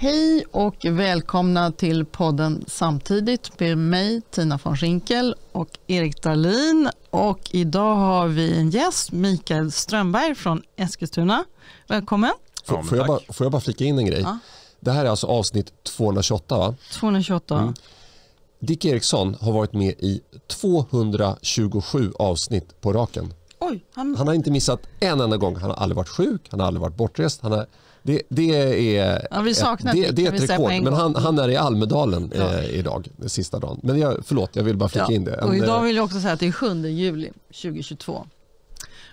Hej och välkomna till podden Samtidigt med mig Tina von Schinkel och Erik Dahlin. Och idag har vi en gäst, Mikael Strömberg från Eskilstuna. Välkommen. Ja, får, jag bara, får jag bara flika in en grej? Ja. Det här är alltså avsnitt 228 va? 228. Mm. Dick Eriksson har varit med i 227 avsnitt på raken. Oj, han... han har inte missat en enda gång. Han har aldrig varit sjuk, han har aldrig varit bortrest, han har det, det är, ja, vi saknar det, det är ett rekord, men han, han, är i Almedalen ja. eh, idag, sista dagen. Men jag, förlåt, jag vill bara flika ja. in det. och idag eh, vill jag också säga att det är 7 juli 2022.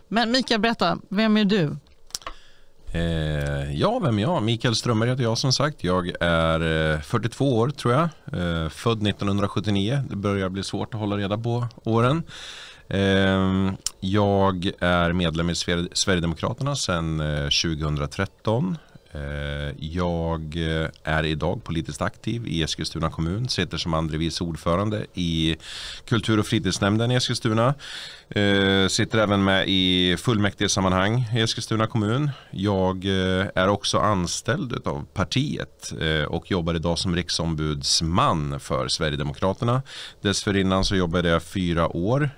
Men Mikael, berätta, vem är du? Eh, ja, vem är jag? Mikael Strömmer heter jag som sagt. Jag är 42 eh, år tror jag. född 1979. Det börjar bli svårt att hålla reda på åren. Ehm, jag är medlem i Sverigedemokraterna sedan 2013. Eh, Eh, jag eh, är idag politiskt aktiv i Eskilstuna kommun, sitter som andre vice ordförande i kultur och fritidsnämnden i Eskilstuna. Eh, sitter även med i fullmäktigesammanhang i Eskilstuna kommun. Jag är också anställd av partiet och jobbar idag som riksombudsman för Sverigedemokraterna. Dessförinnan så jobbade jag fyra år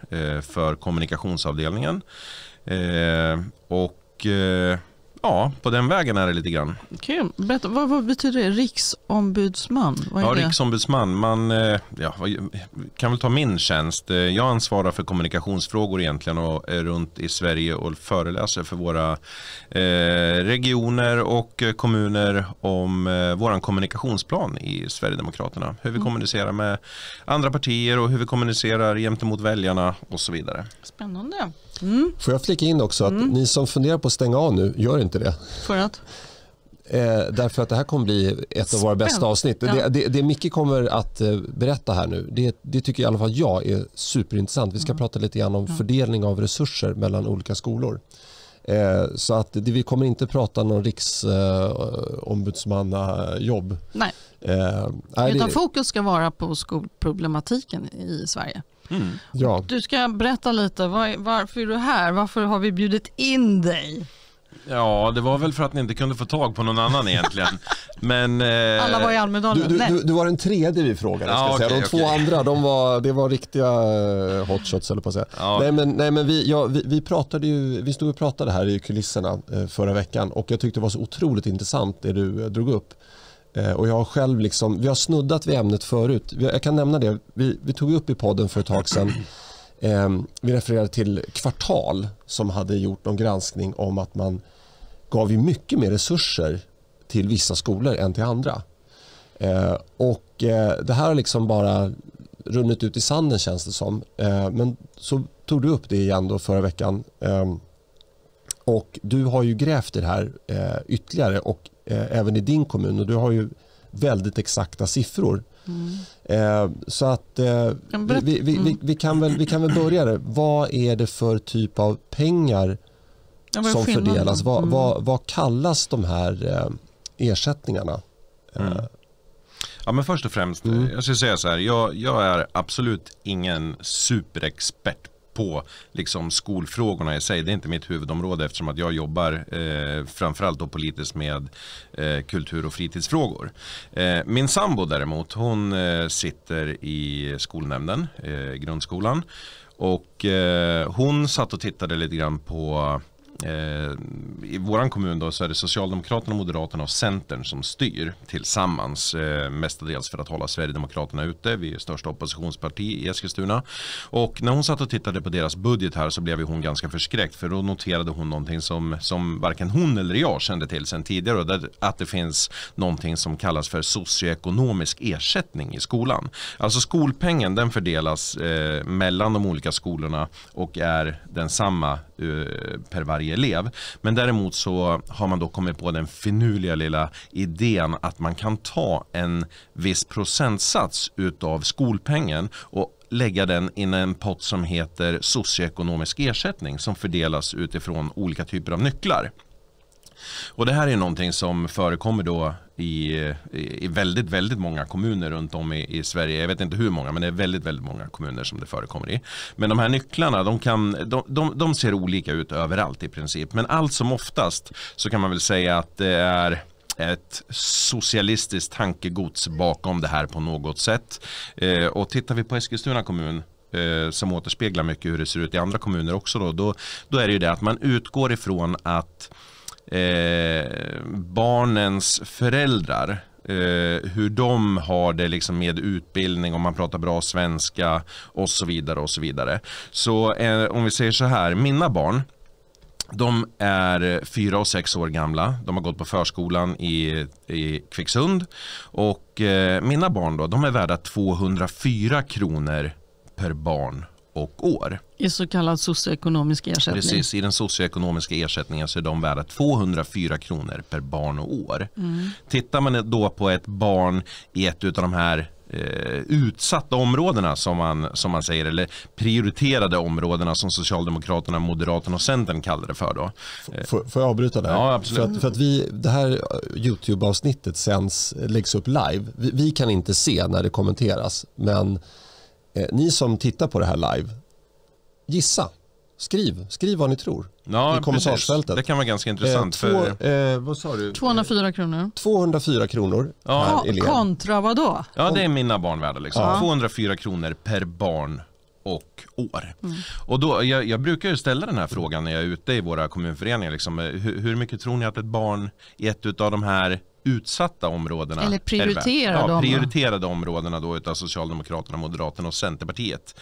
för kommunikationsavdelningen. Och Ja, på den vägen är det lite grann. Kul. Berätta, vad, vad, betyder det? Riksombudsman? Vad ja, det? riksombudsman. Man eh, ja, kan väl ta min tjänst. Eh, jag ansvarar för kommunikationsfrågor egentligen och är runt i Sverige och föreläser för våra eh, regioner och kommuner om vår kommunikationsplan i Sverigedemokraterna. Hur vi mm. kommunicerar med andra partier och hur vi kommunicerar gentemot väljarna och så vidare. Spännande. Mm. Får jag flika in också att mm. ni som funderar på att stänga av nu, gör inte det. För att? Eh, därför att det här kommer bli ett av våra bästa avsnitt. Ja. Det, det, det Micke kommer att eh, berätta här nu, det, det, tycker i alla fall jag är superintressant. Vi ska mm. prata lite grann om fördelning av resurser mellan olika skolor. Eh, så att det, vi kommer inte prata någon riksombudsmannajobb. Eh, eh, nej. Eh, Utan fokus ska vara på skolproblematiken i Sverige. Mm. Ja. Du ska berätta lite, var, varför är du här? Varför har vi bjudit in dig? Ja, det var väl för att ni inte kunde få tag på någon annan egentligen. Men, eh... Alla var i Almedalen. Du, du, du, du, var den tredje vi frågade. Ja, okay, de två okay. andra, de var, det var riktiga eh, hotshots eller på att säga. vi stod och pratade här i kulisserna eh, förra veckan och jag tyckte det var så otroligt intressant det du eh, drog upp. Eh, och jag har själv liksom, vi har snuddat vid ämnet förut. Jag kan nämna det, vi, vi tog upp i podden för ett tag sedan eh, vi refererade till Kvartal som hade gjort någon granskning om att man gav mycket mer resurser till vissa skolor än till andra. Eh, och eh, Det här har liksom bara runnit ut i sanden känns det som. Eh, men så tog du upp det igen då förra veckan. Ehm, och Du har ju grävt i det här eh, ytterligare och eh, även i din kommun och du har ju väldigt exakta siffror. så vi, kan väl, börja där. Vad är det för typ av pengar ja, som fördelas? Vad, mm. vad, vad, kallas de här eh, ersättningarna? Eh. Mm. Ja, men först och främst, mm. jag ska säga så här, jag, jag är absolut ingen superexpert på liksom, skolfrågorna i sig. Det är inte mitt huvudområde eftersom att jag jobbar eh, framförallt då politiskt med eh, kultur och fritidsfrågor. Eh, min sambo däremot, hon eh, sitter i skolnämnden eh, i grundskolan och eh, hon satt och tittade lite grann på Eh, i vår kommun då så är det Socialdemokraterna, Moderaterna och Centern som styr tillsammans. Eh, mestadels för att hålla Sverigedemokraterna ute. Vi är största oppositionsparti i Eskilstuna. Och när hon satt och tittade på deras budget här så blev hon ganska förskräckt för då noterade hon någonting som, som varken hon eller jag kände till sedan tidigare. Där, att det finns någonting som kallas för socioekonomisk ersättning i skolan. Alltså skolpengen den fördelas eh, mellan de olika skolorna och är densamma Eh, per varje elev. Men däremot så har man då kommit på den finurliga lilla idén att man kan ta en viss procentsats utav skolpengen och lägga den i en pott som heter socioekonomisk ersättning som fördelas utifrån olika typer av nycklar. Och det här är någonting som förekommer då i, i väldigt, väldigt många kommuner runt om i, i, Sverige. Jag vet inte hur många, men det är väldigt, väldigt många kommuner som det förekommer i. Men de här nycklarna, de, kan, de, de, de ser olika ut överallt i princip. Men allt som oftast så kan man väl säga att det är ett socialistiskt tankegods bakom det här på något sätt. Eh, och tittar vi på Eskilstuna kommun eh, som återspeglar mycket hur det ser ut i andra kommuner också då, då, då är det ju det att man utgår ifrån att Eh, barnens föräldrar. Eh, hur de har det liksom med utbildning, om man pratar bra svenska och så vidare. och Så vidare. Så eh, om vi säger så här, mina barn de är fyra och sex år gamla. De har gått på förskolan i, i Kvicksund. Och, eh, mina barn då, de är värda 204 kronor per barn och år. I så kallad socioekonomisk ersättning. Precis, i den socioekonomiska ersättningen så är de värda 204 kronor per barn och år. Mm. Tittar man då på ett barn i ett av de här Eh, utsatta områdena som man, som man säger eller prioriterade områdena som Socialdemokraterna, Moderaterna och Centern kallar det för. Då. Eh. Får, får jag avbryta där? Ja, absolut. För att, för att vi, det här eh, YouTube-avsnittet eh, läggs upp live. Vi, vi, kan inte se när det kommenteras men eh, ni som tittar på det här live gissa. Skriv, skriv vad ni tror ja, i kommentarsfältet. Det kan vara ganska intressant. Eh, två, för... Eh, vad sa du? 204 kronor. 204 kronor ja. per elev. Kontra vadå? Ja, det är mina barnvärda. Liksom. Ja. 204 kronor per barn och år. Mm. Och då, jag, jag, brukar ju ställa den här frågan när jag är ute i våra kommunföreningar. Liksom, eh, hur, hur mycket tror ni att ett barn i ett av de här utsatta områdena. Eller prioriterade, ja, prioriterade områdena då utav Socialdemokraterna, Moderaterna och Centerpartiet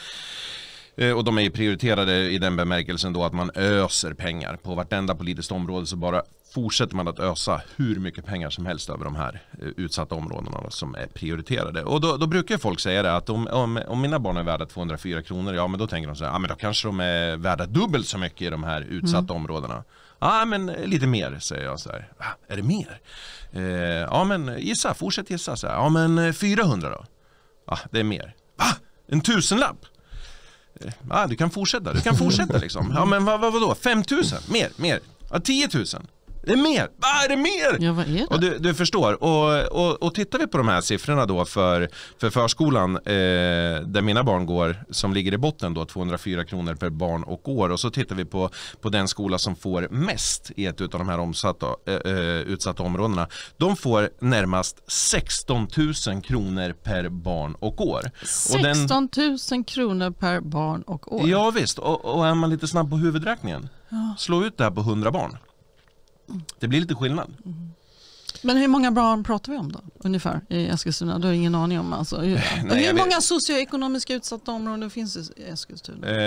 Eh, och de är ju prioriterade i den bemärkelsen då att man öser pengar. På vartenda politiskt område så bara fortsätter man att ösa hur mycket pengar som helst över de här eh, utsatta områdena som är prioriterade. Och då, då brukar folk säga det att om, om, om, mina barn är värda 204 kronor, ja men då tänker de så här, ja men då kanske de är värda dubbelt så mycket i de här utsatta mm. områdena. Ja men eh, lite mer säger jag så här. är det mer? ja men gissa, fortsätt gissa så här. Ja men 400 då? Ja det är mer. Va? En tusenlapp? ah, du kan fortsätta, du kan fortsätta liksom. Ja men vad, vad, vadå, 5 000, mer, mer, ja, 10 000. Det är mer! Ah, är det mer? Ja, vad är det? Och du, du förstår. Och, och, och tittar vi på de här siffrorna då för, för förskolan eh, där mina barn går som ligger i botten då 204 kronor per barn och år och så tittar vi på, på den skola som får mest i ett av de här omsatta, eh, eh, utsatta områdena. De får närmast 16 000 kronor per barn och år. 16 000 kronor per barn och år? Ja visst, och, och är man lite snabb på huvudräkningen, ja. slå ut det här på 100 barn. Det blir lite skillnad. Mm. Men hur många barn pratar vi om då, ungefär i Eskilstuna? Du har ingen aning om alltså. Hur, Nej, hur många socioekonomiskt utsatta områden finns i Eskilstuna? Eh,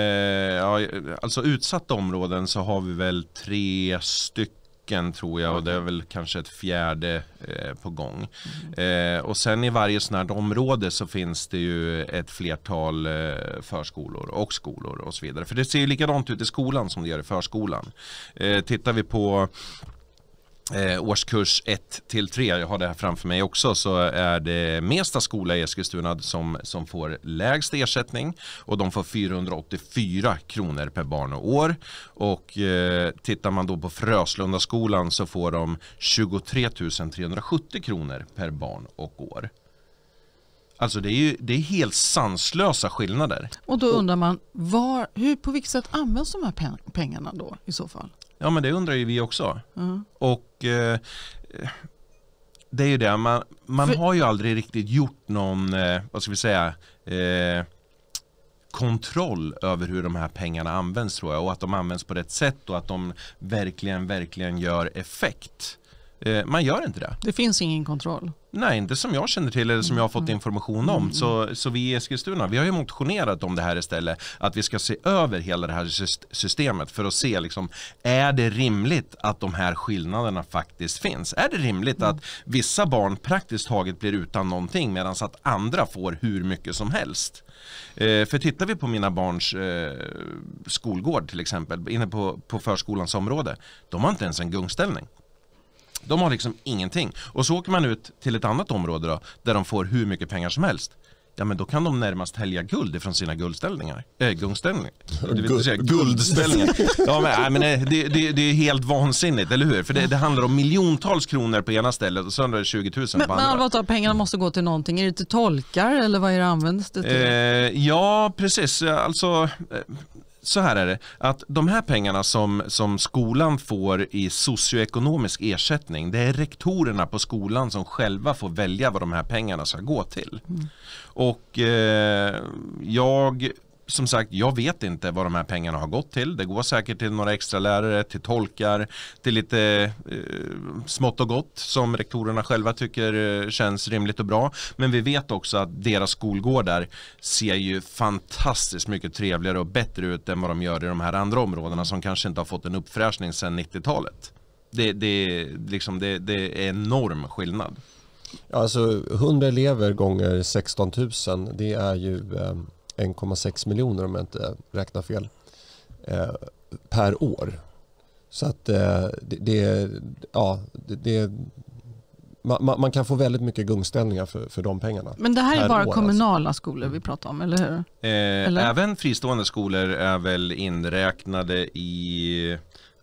ja, alltså utsatta områden så har vi väl tre stycken stycken tror jag och det är väl kanske ett fjärde eh, på gång. Mm. Eh, och sen i varje sådant här område så finns det ju ett flertal eh, förskolor och skolor och så vidare. För det ser ju likadant ut i skolan som det gör i förskolan. Eh, tittar vi på Eh, årskurs 1 till 3, jag har det här framför mig också, så är det Mesta skola i Eskilstuna som, som får lägst ersättning och de får 484 kronor per barn och år. Och eh, tittar man då på Fröslunda skolan så får de 23 370 kronor per barn och år. Alltså det är ju det är helt sanslösa skillnader. Och då undrar man, var, hur, på vilket sätt används de här pengarna då i så fall? Ja, men det undrar ju vi också. Mm. Och eh, det är ju det, man, man För... har ju aldrig riktigt gjort någon, eh, vad ska vi säga, eh, kontroll över hur de här pengarna används tror jag och att de används på rätt sätt och att de verkligen, verkligen gör effekt. Eh, man gör inte det. Det finns ingen kontroll. Nej, inte som jag känner till eller som jag har fått mm. information om. Mm, mm. Så, så vi i Eskilstuna, vi har ju motionerat om det här istället, att vi ska se över hela det här systemet för att se, liksom, är det rimligt att de här skillnaderna faktiskt finns? Är det rimligt mm. att vissa barn praktiskt taget blir utan någonting medan att andra får hur mycket som helst? Eh, för tittar vi på mina barns eh, skolgård till exempel, inne på, på förskolans område, de har inte ens en gungställning. De har liksom ingenting. Och så åker man ut till ett annat område då, där de får hur mycket pengar som helst. Ja men då kan de närmast helga guld ifrån sina guldställningar. Äh, eh, gungställningar. Du vill säga guldställningar. Ja, men, nej, men eh, det, det, det, är helt vansinnigt, eller hur? För det, det, handlar om miljontals kronor på ena stället och sen är det 20 000 men, på andra. Men allvarligt pengarna måste gå till någonting. Är det till tolkar eller vad är det används det till? Eh, ja, precis. Alltså, eh, så här är det, att de här pengarna som, som skolan får i socioekonomisk ersättning, det är rektorerna på skolan som själva får välja vad de här pengarna ska gå till. Mm. Och eh, jag som sagt, jag vet inte vad de här pengarna har gått till. Det går säkert till några extra lärare, till tolkar, till lite eh, smått och gott som rektorerna själva tycker eh, känns rimligt och bra. Men vi vet också att deras skolgårdar ser ju fantastiskt mycket trevligare och bättre ut än vad de gör i de här andra områdena som kanske inte har fått en uppfräschning sedan 90-talet. Det, det, liksom, det, det är enorm skillnad. Alltså 100 elever gånger 16 000 det är ju eh, 1,6 miljoner om jag inte räknar fel eh, per år. Så att eh, det, det, ja, det, det man, man, kan få väldigt mycket gungställningar för, för de pengarna. Men det här är bara år, alltså. kommunala alltså. skolor vi pratar om, eller hur? Eh, eller? Även fristående skolor är väl inräknade i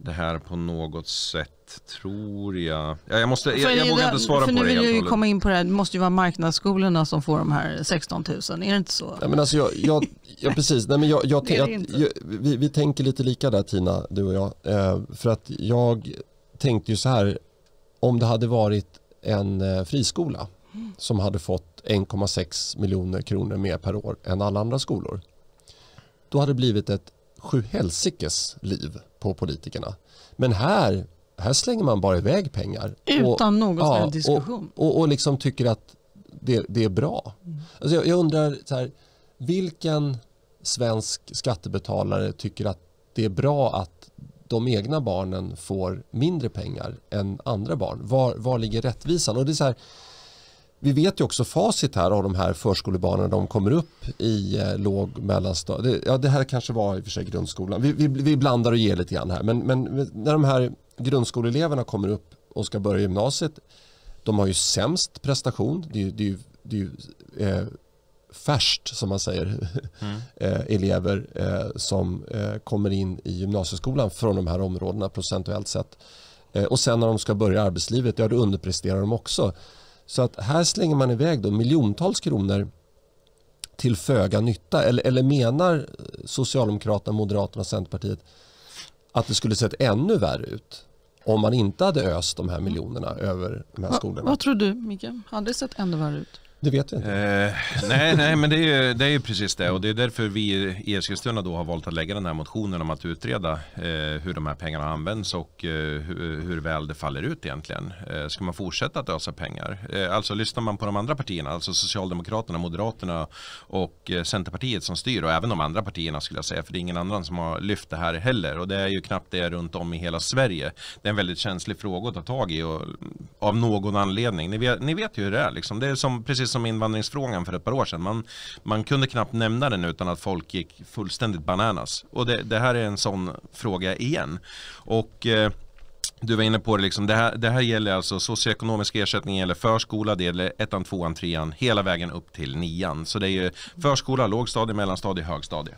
det här på något sätt, tror jag. Ja, jag, måste, jag, jag vågar inte svara på det. För nu vill ju komma in på det här, det måste ju vara marknadsskolorna som får de här 16 000, är det inte så? Nej, men alltså jag, jag ja, precis. Nej, men jag, jag, det jag vi, vi, tänker lite lika där Tina, du och jag. Eh, för att jag tänkte ju så här, om det hade varit en eh, friskola som hade fått 1,6 miljoner kronor mer per år än alla andra skolor. Då hade det blivit ett sjuhelsikes liv på politikerna. Men här, här slänger man bara iväg pengar. Utan och, någon ja, diskussion. Och, och, och, liksom tycker att det, det är bra. Mm. Alltså jag, jag, undrar, så här, vilken svensk skattebetalare tycker att det är bra att de egna barnen får mindre pengar än andra barn? Var, var ligger rättvisan? Och det är så här, vi vet ju också facit här av de här förskolebarnen de kommer upp i eh, låg mellanstadiet. Ja, det här kanske var i och för sig grundskolan. Vi, vi, vi blandar och ger lite grann här. Men, men när de här grundskoleeleverna kommer upp och ska börja gymnasiet. De har ju sämst prestation. Det är, det är, det är eh, färskt som man säger mm. eh, elever eh, som eh, kommer in i gymnasieskolan från de här områdena procentuellt sett. Eh, och sen när de ska börja arbetslivet, ja då underpresterar de också. Så att här slänger man iväg då miljontals kronor till föga nytta. Eller, eller menar Socialdemokraterna, Moderaterna och Centerpartiet att det skulle sett ännu värre ut om man inte hade öst de här miljonerna över de här skolorna? Vad, vad tror du, Micke? Hade det sett ännu värre ut? Det vet vi inte. Eh, nej, nej, men det är, ju, det är ju precis det. Och det är därför vi i Eskilstuna då har valt att lägga den här motionen om att utreda eh, hur de här pengarna används och eh, hur, hur, väl det faller ut egentligen. Eh, ska man fortsätta att ösa pengar? Eh, alltså lyssnar man på de andra partierna, alltså Socialdemokraterna, Moderaterna och eh, Centerpartiet som styr och även de andra partierna skulle jag säga, för det är ingen annan som har lyft det här heller. Och det är ju knappt det runt om i hela Sverige. Det är en väldigt känslig fråga att ta tag i och, av någon anledning. Ni vet, ni vet ju hur det är liksom. Det är som, precis som invandringsfrågan för ett par år sedan. Man, man kunde knappt nämna den utan att folk gick fullständigt bananas. Och det, det här är en sån fråga igen. Och eh, du var inne på det, liksom, det, här, det här gäller alltså socioekonomisk ersättning, gäller förskola, det gäller ettan, tvåan, trean, hela vägen upp till nian. Så det är ju förskola, lågstadie, mellanstadie, högstadie.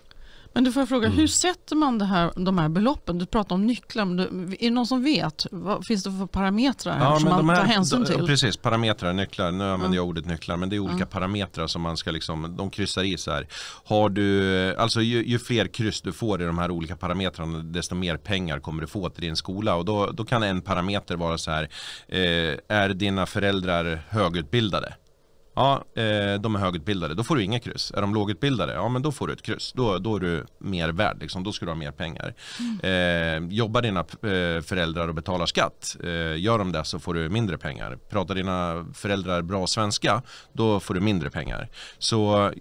Men du får jag fråga, mm. hur sätter man det här, de här beloppen? Du pratar om nycklar, men du, är det någon som vet? Vad finns det för parametrar ja, som man här, tar hänsyn till? Precis, parametrar, nycklar. Nu använder mm. jag ordet nycklar, men det är olika mm. parametrar som man ska liksom, de kryssar i så här. Har du, alltså ju, ju, fler kryss du får i de här olika parametrarna, desto mer pengar kommer du få till din skola. Och då, då kan en parameter vara så här, eh, är dina föräldrar högutbildade? Ja, eh, de är högutbildade, då får du inga kryss. Är de lågutbildade, ja men då får du ett kryss. Då, då är du mer värd, liksom. då ska du ha mer pengar. Mm. Eh, jobbar dina eh, föräldrar och betalar skatt, eh, gör de det så får du mindre pengar. Pratar dina föräldrar bra svenska, då får du mindre pengar. Så eh,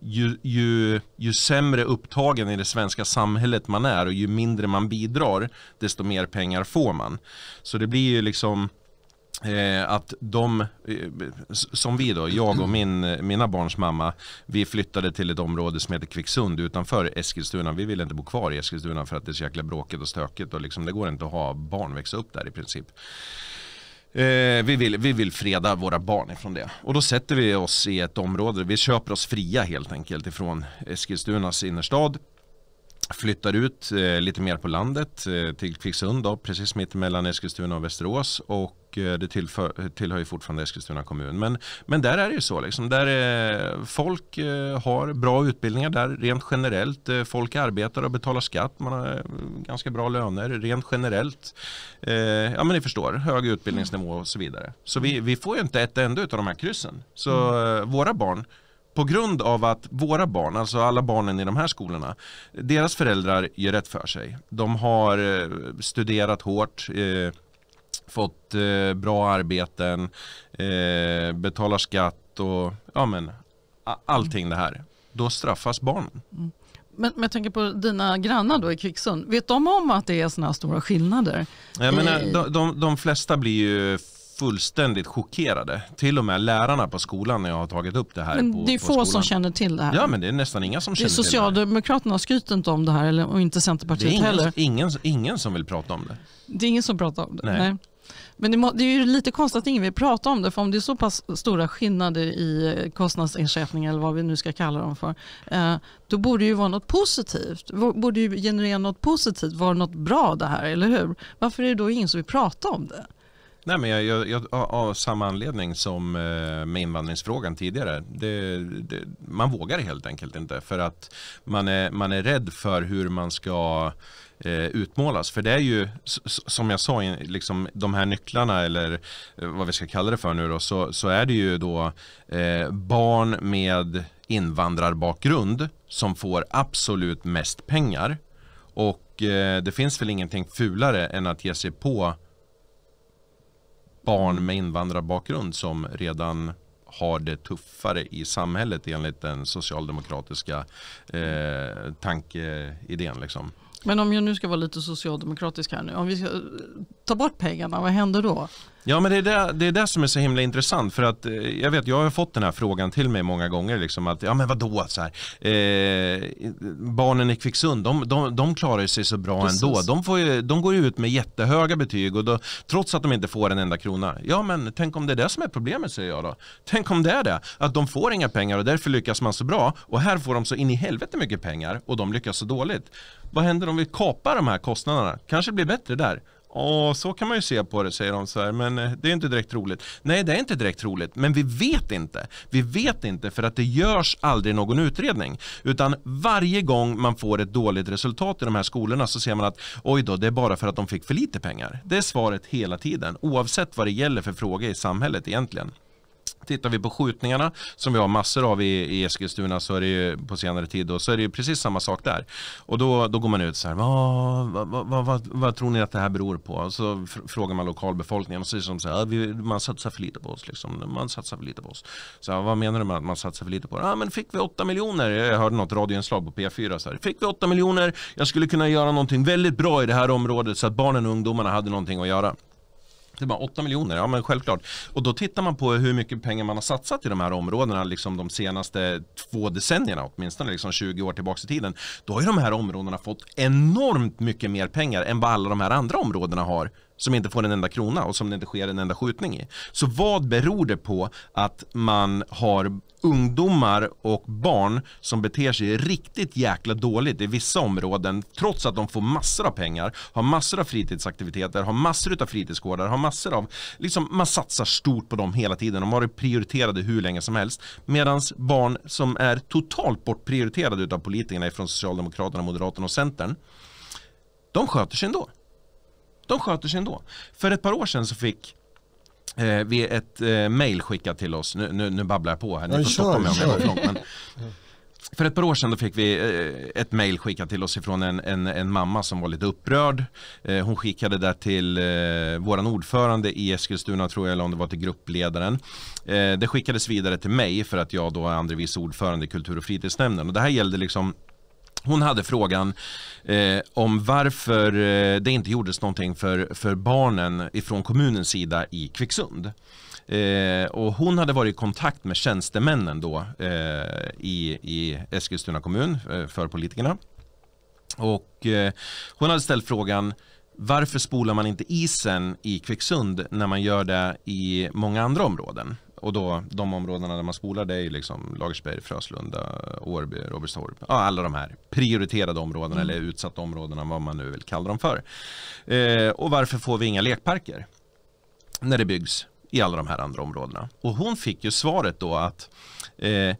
ju, ju, ju sämre upptagen i det svenska samhället man är och ju mindre man bidrar, desto mer pengar får man. Så det blir ju liksom Eh, att de, eh, som vi då, jag och min, eh, mina barns mamma, vi flyttade till ett område som heter Kvicksund utanför Eskilstuna. Vi ville inte bo kvar i Eskilstuna för att det är så jäkla bråkigt och stökigt och liksom, det går inte att ha barn växa upp där i princip. Eh, vi, vill, vi vill freda våra barn ifrån det. Och då sätter vi oss i ett område, vi köper oss fria helt enkelt ifrån Eskilstunas innerstad flyttar ut eh, lite mer på landet eh, till Kvicksund, precis mitt emellan Eskilstuna och Västerås. Och Eh, det tillför, tillhör ju fortfarande Eskilstuna kommun. Men, men där är det ju så. Liksom. Där eh, folk eh, har bra utbildningar där rent generellt. Folk arbetar och betalar skatt. Man har ganska bra löner rent generellt. Ja, men ni förstår, hög utbildningsnivå och så vidare. Så vi, vi får ju inte ett enda av de här kryssen. Så mm. våra barn på grund av att våra barn, alltså alla barnen i de här skolorna, deras föräldrar gör rätt för sig. De har studerat hårt, fått eh, bra arbeten, eh, betalar skatt och ja, men, allting det här. Då straffas barnen. Mm. Men, men jag tänker på dina grannar då i Kvicksund. Vet de om att det är såna här stora skillnader? Jag menar, eh, de, de, de flesta blir ju fullständigt chockerade. Till och med lärarna på skolan när jag har tagit upp det här. Men på, det är få som känner till det här. Ja, men det är nästan inga som känner till det Socialdemokraterna skryter inte om det här och inte Centerpartiet det är ingen, heller. Ingen, ingen som vill prata om det. Det är ingen som pratar om det. Nej. Nej. Men det, må, det är ju lite konstigt att ingen vill prata om det, för om det är så pass stora skillnader i kostnadsersättning eller vad vi nu ska kalla dem för, eh, då borde det ju vara något positivt. Borde ju generera något positivt, vara något bra det här, eller hur? Varför är det då ingen som vill prata om det? Nej, men jag, jag, jag, av samma anledning som eh, med invandringsfrågan tidigare. Det, det, man vågar helt enkelt inte för att man är, man är rädd för hur man ska eh, utmålas. För det är ju som jag sa, liksom, de här nycklarna eller eh, vad vi ska kalla det för nu då, så, så är det ju då eh, barn med invandrarbakgrund som får absolut mest pengar. Och eh, det finns väl ingenting fulare än att ge sig på barn med invandrarbakgrund som redan har det tuffare i samhället enligt den socialdemokratiska eh, tankeidén. Liksom. Men om jag nu ska vara lite socialdemokratisk här nu, om vi ska eh, ta bort pengarna, vad händer då? Ja, men det är det, det är det som är så himla intressant. För att eh, jag vet, jag har fått den här frågan till mig många gånger. Liksom att, ja men vadå, så här, eh, barnen i Kvicksund, de, de, de klarar sig så bra Precis. ändå. De, får, de går ut med jättehöga betyg och då, trots att de inte får en enda krona. Ja, men tänk om det är det som är problemet, säger jag då. Tänk om det är det, att de får inga pengar och därför lyckas man så bra. Och här får de så in i helvete mycket pengar och de lyckas så dåligt. Vad händer om vi kapar de här kostnaderna? Kanske blir bättre där. Ja, så kan man ju se på det, säger de så här, men eh, det är inte direkt roligt. Nej, det är inte direkt roligt, men vi vet inte. Vi vet inte för att det görs aldrig någon utredning. Utan varje gång man får ett dåligt resultat i de här skolorna så ser man att oj då, det är bara för att de fick för lite pengar. Det är svaret hela tiden, oavsett vad det gäller för fråga i samhället egentligen. Tittar vi på skjutningarna som vi har massor av i, i Eskilstuna så är det ju på senare tid då, så är det ju precis samma sak där. Och då, då går man ut så här, vad, vad, vad, vad tror ni att det här beror på? Och så frågar man lokalbefolkningen och så säger de så här, man satsar för lite på oss. Liksom. Man satsar för lite på oss. Så här, vad menar du med att man satsar för lite på oss? Ah, men fick vi åtta miljoner? Jag hörde något radioinslag på P4 så här, fick vi åtta miljoner? Jag skulle kunna göra någonting väldigt bra i det här området så att barnen och ungdomarna hade någonting att göra. Det bara 8 miljoner, ja men självklart. Och då tittar man på hur mycket pengar man har satsat i de här områdena liksom de senaste två decennierna, åtminstone liksom 20 år tillbaka i tiden. Då har ju de här områdena fått enormt mycket mer pengar än vad alla de här andra områdena har som inte får en enda krona och som det inte sker en enda skjutning i. Så vad beror det på att man har ungdomar och barn som beter sig riktigt jäkla dåligt i vissa områden trots att de får massor av pengar, har massor av fritidsaktiviteter, har massor av fritidsgårdar, har massor av, liksom man satsar stort på dem hela tiden, de har varit prioriterade hur länge som helst. Medan barn som är totalt bortprioriterade av politikerna från Socialdemokraterna, Moderaterna och Centern, de sköter sig ändå. De sköter sig ändå. För ett par år sedan så fick eh, vi ett eh, mail skickat till oss, nu, nu, nu babblar jag på här, ni får mig om jag för långt. Men, för ett par år sedan då fick vi eh, ett mail skickat till oss från en, en, en, mamma som var lite upprörd. Eh, hon skickade det till eh, våran ordförande i Eskilstuna tror jag, eller om det var till gruppledaren. Det skickades vidare till mig för att jag då är andre vice ordförande i kultur och fritidsnämnden. Och det här gällde liksom hon hade frågan eh, om varför eh, det inte gjordes någonting för, för barnen ifrån kommunens sida i Kvicksund. Eh, och hon hade varit i kontakt med tjänstemännen då eh, i, i Eskilstuna kommun eh, för politikerna. Och eh, hon hade ställt frågan varför spolar man inte isen i Kvicksund när man gör det i många andra områden? och då de områdena där man spolar det är liksom Lagersberg, Fröslunda, Årby, Robertstorp. Ja, alla de här prioriterade områdena mm. eller utsatta områdena, vad man nu vill kalla dem för. Eh, och varför får vi inga lekparker när det byggs i alla de här andra områdena? Och hon fick ju svaret då att eh,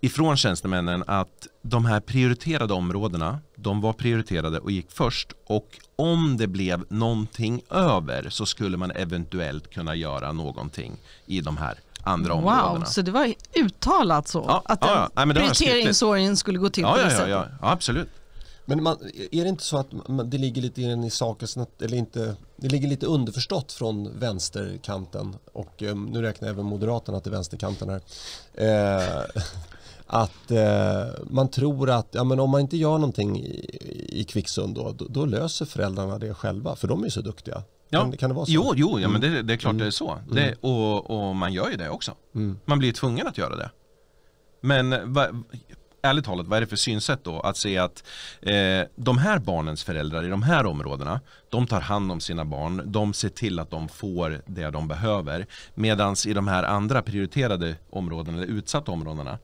ifrån tjänstemännen att de här prioriterade områdena, de var prioriterade och gick först och om det blev någonting över så skulle man eventuellt kunna göra någonting i de här andra wow, områdena. så det var uttalat så? Ja, att ja, ja. prioriteringsordningen skulle gå till ja, på det sättet? Ja, ja, absolut. Men man, är det inte så att det ligger lite in i saken? eller inte, det ligger lite underförstått från vänsterkanten och ehm, nu räknar jag även Moderaterna till vänsterkanten här. Eh, att eh, man tror att ja, men om man inte gör någonting i, i Kvicksund då, då, då, löser föräldrarna det själva, för de är ju så duktiga. Ja. Kan, kan det vara så? Jo, jo ja, men det, det är klart mm. det är så. Mm. Det, och, och man gör ju det också. Mm. Man blir tvungen att göra det. Men va, ärligt talat, vad är det för synsätt då? Att se att eh, de här barnens föräldrar i de här områdena, de tar hand om sina barn, de ser till att de får det de behöver. Medan i de här andra prioriterade områdena, eller utsatta områdena,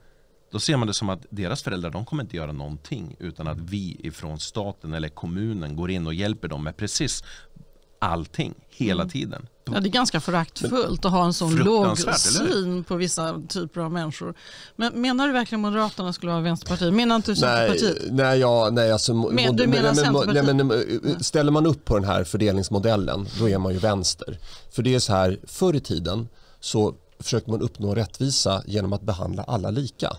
då ser man det som att deras föräldrar de kommer inte göra någonting utan att vi ifrån staten eller kommunen går in och hjälper dem med precis allting hela mm. tiden. Ja, det är ganska föraktfullt att ha en sån låg syn på vissa typer av människor. Men menar du verkligen Moderaterna skulle vara Vänsterpartiet? Menar inte du Centerpartiet? Nej, nej, nej alltså, men, du menar Centerpartiet? Nej, men, eh, eh, ställer man upp på den här fördelningsmodellen då är man ju vänster. För det är så här, förr i tiden så försökte man uppnå rättvisa genom att behandla alla lika.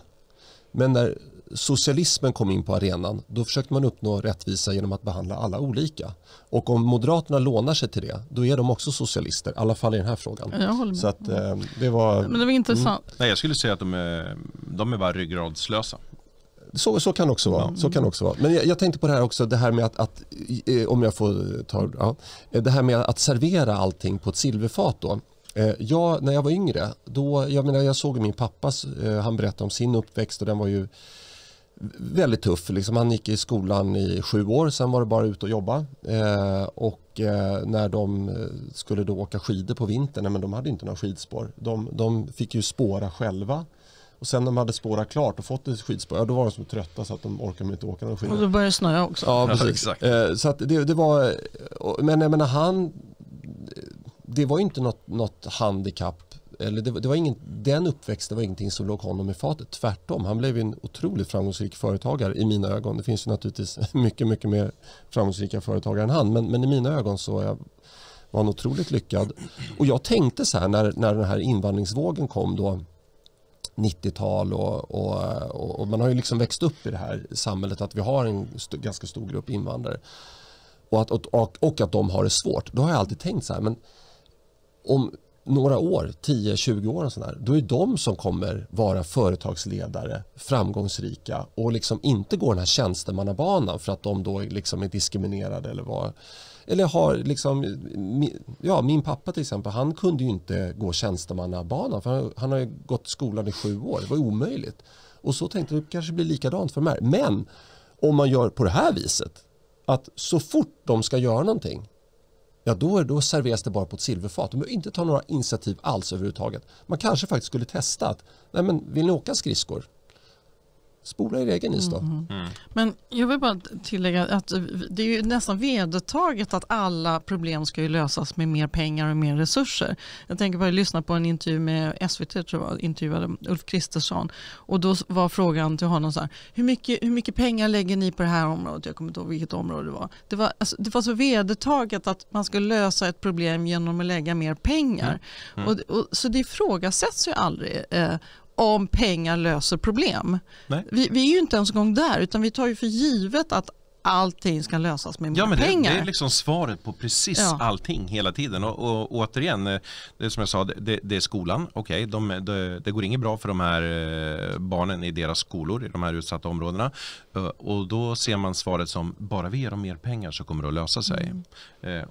Men när socialismen kom in på arenan, då försökte man uppnå rättvisa genom att behandla alla olika. Och om Moderaterna lånar sig till det, då är de också socialister, i alla fall i den här frågan. Så att, eh, det var... Men det var intressant. Mm. Nej, jag skulle säga att de är, de är bara ryggradslösa. Så, så, kan också vara, så kan också vara. Men jag, jag, tänkte på det här också, det här med att, att eh, om jag får ta, ja, eh, det här med att servera allting på ett silverfat då. Eh, ja när jag var yngre, då, jag, menar, jag såg min pappa, eh, han berättade om sin uppväxt och den var ju väldigt tuff. Liksom, han gick i skolan i sju år, sen var det bara ut och jobba. Eh, och när de skulle då åka skidor på vintern, men de hade inte några skidspår. De, de fick ju spåra själva. Och sen när de hade spårat klart och fått ett skidspår, ja, då var de så trötta så att de orkade inte åka några skidor. Och då började det snöa också. Ja, precis. Ja, exakt. Eh, så det, det, var, men jag menar, han det var inte något, något handikapp eller det, det, var ingen, den uppväxten var ingenting som låg honom i fatet. Tvärtom, han blev en otroligt framgångsrik företagare i mina ögon. Det finns ju naturligtvis mycket, mycket mer framgångsrika företagare än han, men, men i mina ögon så jag, var han otroligt lyckad. Och jag tänkte så här när, när den här invandringsvågen kom då, 90-tal och, och, och, man har ju liksom växt upp i det här samhället att vi har en st ganska stor grupp invandrare och att, och, och, att de har det svårt. Då har jag alltid tänkt så här, men om några år, 10-20 år, och sådär, då är det de som kommer vara företagsledare, framgångsrika och liksom inte gå den här tjänstemannabanan för att de då liksom är diskriminerade eller vad. Eller har liksom, ja, min pappa till exempel, han kunde ju inte gå tjänstemannabanan för han, han har ju gått skolan i sju år, det var omöjligt. Och så tänkte jag, det kanske blir likadant för de här. Men om man gör på det här viset, att så fort de ska göra någonting ja då, då serveras det bara på ett silverfat. De behöver inte ta några initiativ alls överhuvudtaget. Man kanske faktiskt skulle testa att, nej men vill ni åka skridskor? spola er egen is då. Mm. Mm. Men jag vill bara tillägga att eh, det är ju nästan vedertaget att alla problem ska ju lösas med mer pengar och mer resurser. Jag tänker bara lyssna på en intervju med SVT, tror jag, intervjuade Ulf Kristersson och då var frågan till honom så här, hur mycket, hur mycket pengar lägger ni på det här området? Jag kommer inte ihåg vilket område det var. Det var, alltså, det var så vedertaget att man ska lösa ett problem genom att lägga mer pengar. Mm. mm. Och, och, så det ifrågasätts ju aldrig. Eh, om pengar löser problem. Vi, vi, är ju inte ens en gång där utan vi tar ju för givet att allting ska lösas med ja, men pengar. Det, är liksom svaret på precis ja. allting hela tiden. Och, och, återigen, eh, det som jag sa, det, det är skolan. Okej, okay, det de, de går inget bra för de här eh, barnen i deras skolor i de här utsatta områdena. Eh, och då ser man svaret som bara vi ger dem mer pengar så kommer det att lösa sig. Mm.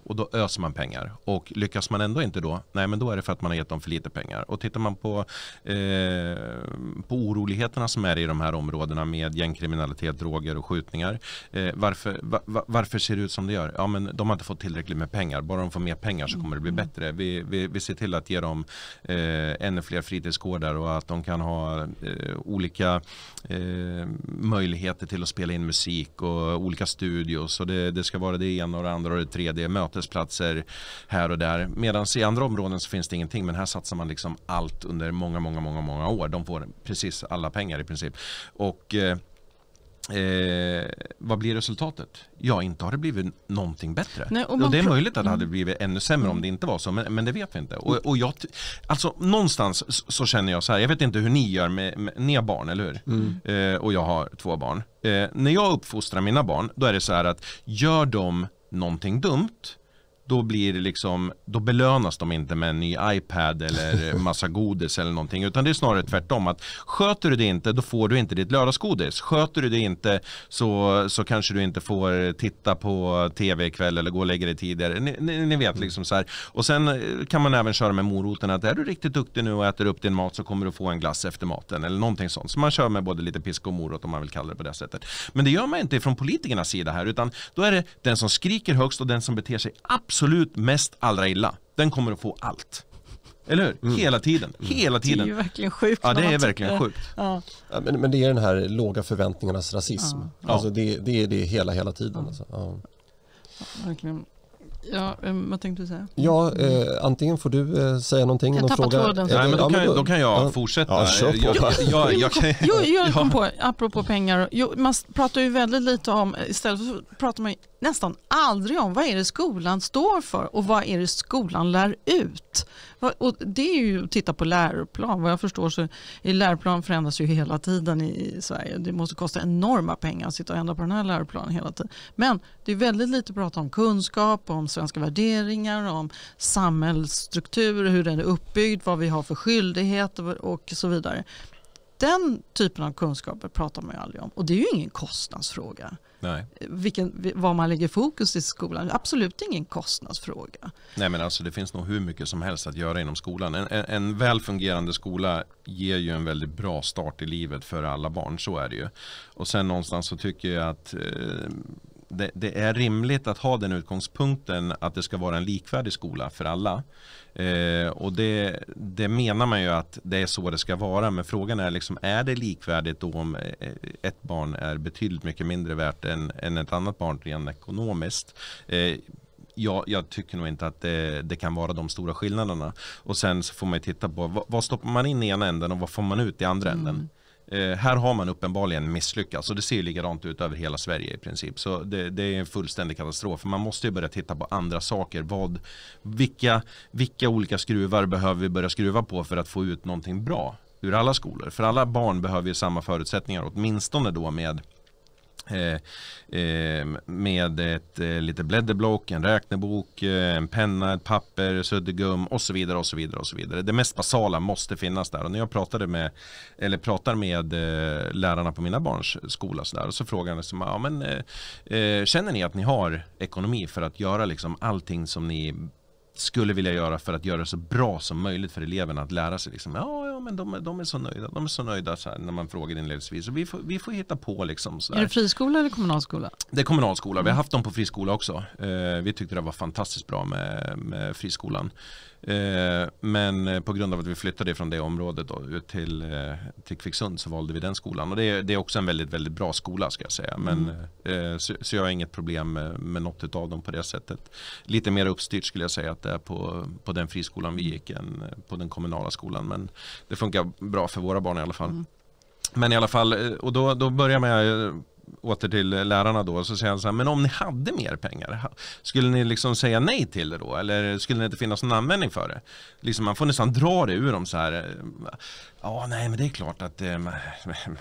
Och då öser man pengar. Och lyckas man ändå inte då, nej men då är det för att man har gett dem för lite pengar. Och tittar man på, eh, på oroligheterna som är i de här områdena med gängkriminalitet, droger och skjutningar. Eh, varför, var, varför ser det ut som det gör? Ja, men de har inte fått tillräckligt med pengar. Bara de får mer pengar så kommer det bli mm. bättre. Vi, vi, vi ser till att ge dem eh, ännu fler fritidsgårdar och att de kan ha eh, olika eh, möjligheter till att spela in musik och olika studios. Och det, det ska vara det ena och det andra och det tredje. Mötesplatser här och där. Medan i andra områden så finns det ingenting. Men här satsar man liksom allt under många, många, många, många år. De får precis alla pengar i princip. Och eh, Eh, vad blir resultatet? Ja, inte har det blivit någonting bättre. Nej, och, och det är möjligt att det hade mm. blivit ännu sämre om det inte var så, men, men det vet vi inte. Och, och jag, alltså, någonstans så känner jag så här, jag vet inte hur ni gör, med, med ni har barn, eller hur? Mm. Eh, och jag har två barn. Eh, när jag uppfostrar mina barn, då är det så här att gör de någonting dumt, då blir det liksom, då belönas de inte med en ny iPad eller massa godis eller någonting, utan det är snarare tvärtom att sköter du det inte, då får du inte ditt lördagsgodis. Sköter du det inte så, så kanske du inte får titta på tv ikväll eller gå och lägga dig tidigare. Ni, ni, ni vet liksom så här. Och sen eh, kan man även köra med moroten att är du riktigt duktig nu och äter upp din mat så kommer du få en glass efter maten eller någonting sånt. Så man kör med både lite piska och morot om man vill kalla det på det sättet. Men det gör man inte från politikernas sida här, utan då är det den som skriker högst och den som beter sig absolut absolut mest allra illa, den kommer att få allt. Eller hur? Mm. Hela tiden. Mm. Hela tiden. Det är ju verkligen sjukt. Ja, det är verkligen det. sjukt. Ja. men, men, det är den här låga förväntningarnas rasism. Ja. Alltså det, det, är det hela, hela tiden. Ja. Alltså. Ja. Ja, verkligen. Ja, um, vad tänkte du säga? Ja, eh, antingen får du eh, säga någonting. Jag tappade tråden. Nej, men då, kan, då kan jag fortsätta. Jag, jo, jag kom på, apropå pengar, jo, man pratar ju väldigt lite om, istället pratar man nästan aldrig om vad är det skolan står för och vad är det skolan lär ut. Och det är ju att titta på läroplan. Vad jag förstår så läroplan förändras ju hela tiden i Sverige. Det måste kosta enorma pengar att sitta och ändra på den här läroplanen hela tiden. Men det är väldigt lite prat om kunskap, om svenska värderingar, om samhällsstruktur, hur den är uppbyggd, vad vi har för skyldigheter och så vidare. Den typen av kunskaper pratar man ju aldrig om och det är ju ingen kostnadsfråga. Nej. Vilken, vad man lägger fokus i skolan. Absolut ingen kostnadsfråga. Nej men alltså det finns nog hur mycket som helst att göra inom skolan. En, en, en väl fungerande skola ger ju en väldigt bra start i livet för alla barn, så är det ju. Och sen någonstans så tycker jag att eh, det, det, är rimligt att ha den utgångspunkten att det ska vara en likvärdig skola för alla. Eh, och det, det, menar man ju att det är så det ska vara. Men frågan är liksom, är det likvärdigt då om eh, ett barn är betydligt mycket mindre värt än, än ett annat barn rent ekonomiskt? Eh, jag, jag, tycker nog inte att det, det, kan vara de stora skillnaderna. Och sen så får man titta på vad, vad stoppar man in i ena änden och vad får man ut i andra mm. änden. Eh, här har man uppenbarligen misslyckats och det ser likadant ut över hela Sverige i princip. Så det, det är en fullständig katastrof. Man måste börja titta på andra saker. Vad, vilka, vilka olika skruvar behöver vi börja skruva på för att få ut någonting bra ur alla skolor? För alla barn behöver ju samma förutsättningar, åtminstone då med Eh, eh, med ett eh, lite blädderblock, en räknebok, en penna, ett papper, suddgum och så vidare och så vidare och så vidare. Det mest basala måste finnas där och när jag pratade med eller pratar med lärarna på mina barns skola så där, så frågar jag som, liksom, ja, men, känner ni att ni har ekonomi för att göra liksom allting som ni skulle vilja göra för att göra det så bra som möjligt för eleverna att lära sig. Liksom, ja, ja, men de, de, är så nöjda. De är så nöjda så här, när man frågar inledningsvis. Vi får, vi får hitta på liksom. Så Är det friskola eller kommunalskola? Det är kommunalskola. Vi har haft dem på friskola också. Eh, vi tyckte det var fantastiskt bra med, med friskolan. Eh, men eh, på grund av att vi flyttade från det området då, ut till, eh, till Kvicksund så valde vi den skolan. Och det är, det är också en väldigt, väldigt bra skola ska jag säga. Men, mm. så, så, jag har inget problem med, med något av dem på det sättet. Lite mer uppstyrt skulle jag säga att det är på, på den friskolan vi gick än på den kommunala skolan. Men det funkar bra för våra barn i alla fall. Mm. Men i alla fall, och då, då börjar man åter till lärarna då, så säger han så här, men om ni hade mer pengar, skulle ni liksom säga nej till det då? Eller skulle det inte finnas någon användning för det? Liksom man får nästan dra det ur dem så här. Eh, Ja, nej, men det är klart att eh,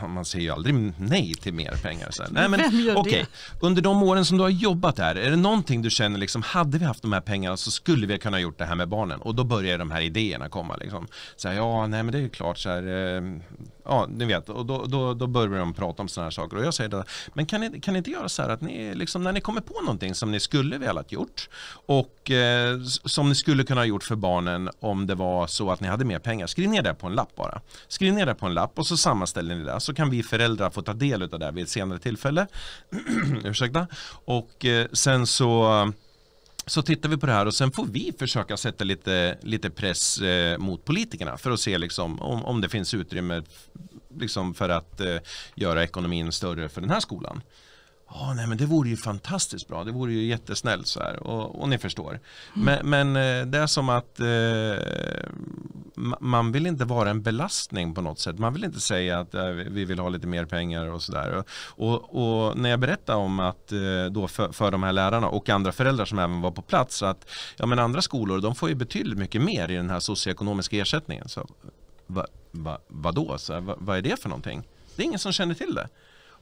man säger ju aldrig nej till mer pengar. Så nej, men okej, okay. under de åren som du har jobbat här, är det någonting du känner liksom, hade vi haft de här pengarna så skulle vi ha kunnat gjort det här med barnen? Och då börjar de här idéerna komma liksom. Så här, ja, nej, men det är ju klart så här, eh, ja, ni vet, och då, då, då börjar de prata om sådana här saker. Och jag säger det, men kan ni, kan ni inte göra så här att ni, liksom, när ni kommer på någonting som ni skulle velat gjort och eh, som ni skulle kunna ha gjort för barnen om det var så att ni hade mer pengar, skriv ner det på en lapp bara. Skriv ner det på en lapp och så sammanställer ni det så kan vi föräldrar få ta del av det vid ett senare tillfälle. Ursäkta. Och eh, sen så så tittar vi på det här och sen får vi försöka sätta lite, lite press eh, mot politikerna för att se liksom, om, om det finns utrymme liksom, för att eh, göra ekonomin större för den här skolan. Oh, nej, men det vore ju fantastiskt bra, det vore ju jättesnällt så här. Och, och ni förstår. Mm. Men, men, eh, det är som att eh, man vill inte vara en belastning på något sätt. Man vill inte säga att eh, vi vill ha lite mer pengar och sådär. Och, och, när jag berättade om att eh, då för, för de här lärarna och andra föräldrar som även var på plats att ja, men andra skolor de får ju betydligt mycket mer i den här socioekonomiska ersättningen. Så, va, va, vadå, så, va, vad är det för någonting? Det är ingen som känner till det.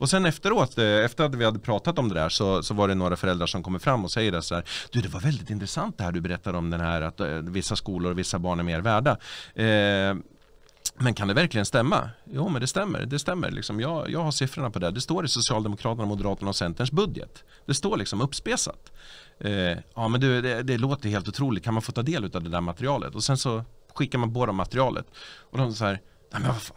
Och sen efteråt, eh, efter att vi hade pratat om det där så, så var det några föräldrar som kommer fram och säger det så här. Du, det var väldigt intressant det här du berättade om den här att eh, vissa skolor och vissa barn är mer värda. Eh, men kan det verkligen stämma? Jo, men det stämmer. Det stämmer. Liksom jag, jag har siffrorna på det. Det står i Socialdemokraterna, Moderaterna och Centerns budget. Det står liksom uppspesat. Eh, ja, men du, det, det, låter helt otroligt. Kan man få ta del av det där materialet? Och sen så skickar man båda materialet. Och de så här, Nej, men vad fan,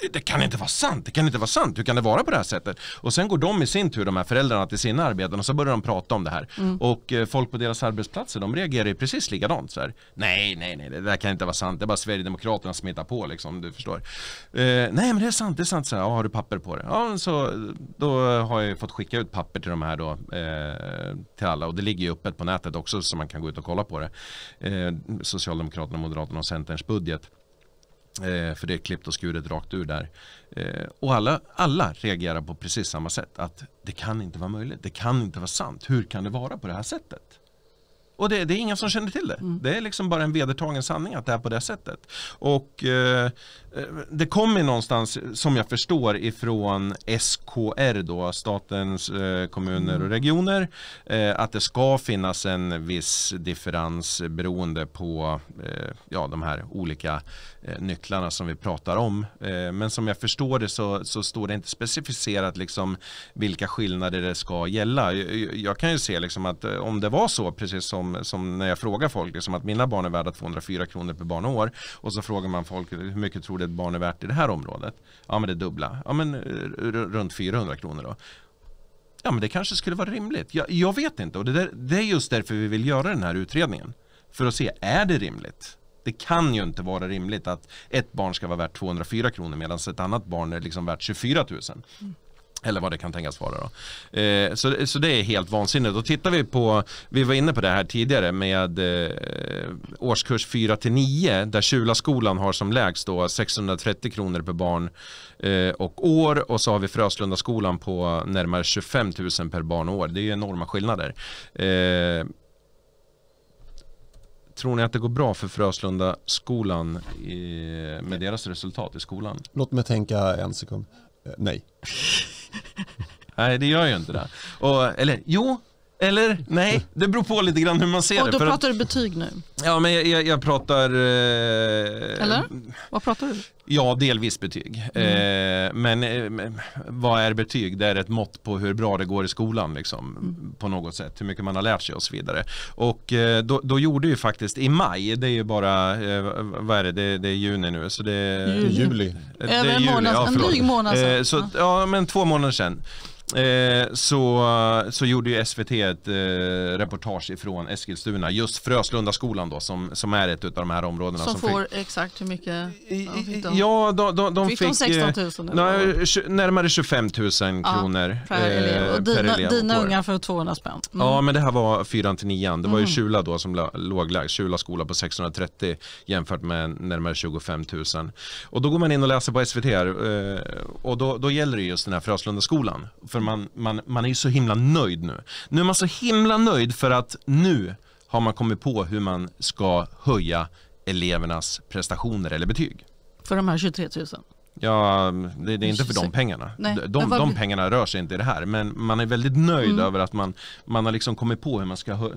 det, det, kan inte vara sant, det kan inte vara sant, hur kan det vara på det här sättet? Och sen går de i sin tur, de här föräldrarna, till sina arbeten och så börjar de prata om det här. Mm. Och eh, folk på deras arbetsplatser, de reagerar ju precis likadant. Så här. Nej, nej, nej, det där kan inte vara sant, det är bara Sverigedemokraterna som hittar på liksom, du förstår. Eh, nej, men det är sant, det är sant, så här, ja, har du papper på det? Ja, så då har jag fått skicka ut papper till de här då, eh, till alla och det ligger ju öppet på nätet också så man kan gå ut och kolla på det. Eh, Socialdemokraterna, Moderaterna och Centerns budget. Eh, för det är klippt och skuret rakt ur där. Eh, och alla, alla reagerar på precis samma sätt. Att det kan inte vara möjligt. Det kan inte vara sant. Hur kan det vara på det här sättet? Och det, det är ingen som känner till det. Mm. Det är liksom bara en vedertagen sanning att det är på det sättet. Och eh, Eh, det kommer någonstans, som jag förstår, ifrån SKR då, Statens eh, kommuner och mm. regioner, eh, att det ska finnas en viss differens beroende på ja, de här olika nycklarna som vi pratar om. Men som jag förstår det så, så står det inte specificerat liksom vilka skillnader det ska gälla. Jag kan ju se liksom att om det var så, precis som, som när jag frågar folk, liksom att mina barn är värda 204 kronor per barn och år och så frågar man folk hur mycket tror du ett barn är värt i det här området? Ja, men det dubbla. Ja, men eh, runt 400 kronor då. Ja, men det kanske skulle vara rimligt. Jag, jag vet inte och det, där, det är just därför vi vill göra den här utredningen. För att se, är det rimligt? Det kan ju inte vara rimligt att ett barn ska vara värt 204 kronor medan ett annat barn är liksom värt 24 000. Mm. Eller vad det kan tänkas vara då. Eh, så, så det är helt vansinnigt. Och tittar vi på, vi var inne på det här tidigare med eh, årskurs 4 till 9 där Kjulaskolan har som lägst då 630 kronor per barn eh, och år och så har vi Fröslundaskolan på närmare 25 000 per barn och år. Det är ju enorma skillnader. Eh, tror ni att det går bra för Fröslunda skolan i, eh, med deras resultat i skolan? Låt mig tänka en sekund. Eh, nej. Nej, det gör ju inte det. Och, eller jo, eller? Nej, det beror på lite grann hur man ser Och det. Då pratar att, du betyg nu? Ja, men jag, jag, jag pratar... Eh, Eller? Vad pratar du? Ja, delvis betyg. Mm. Eh, men eh, vad är betyg? Det är ett mått på hur bra det går i skolan liksom, mm. på något sätt. Hur mycket man har lärt sig och så vidare. Och eh, då, då, gjorde ju faktiskt i maj, det är ju bara, eh, vad är det, det, det är juni nu, så det är juli. juli. Det, Över en, månad, ja, en dryg månad sedan. Eh, så, ja, men två månader sedan Eh, så, så gjorde ju SVT ett eh, reportage ifrån Eskilstuna, just Fröslunda skolan då som, som är ett av de här områdena. Som, som får fick... exakt hur mycket de fick de? de, de, de fick, fick de 16 000? Eller? Närmare 25 000 kronor ja, per eh, elev. Och dina, dina ungar för 200 spänn? Mm. Ja, men det här var 4 till 9 Det var ju mm. Kjula då som låg lägst, Kjula skola på 630 jämfört med närmare 25 000. Och då går man in och läser på SVT här, och då, då gäller det just den här Fröslunda skolan för man, man, man är ju så himla nöjd nu. Nu är man så himla nöjd för att nu har man kommit på hur man ska höja elevernas prestationer eller betyg. För de här 23 000? Ja, det, det är inte för de pengarna. Nej, de, de pengarna rör sig inte i det här, men man är väldigt nöjd mm. över att man, man har liksom kommit på hur man ska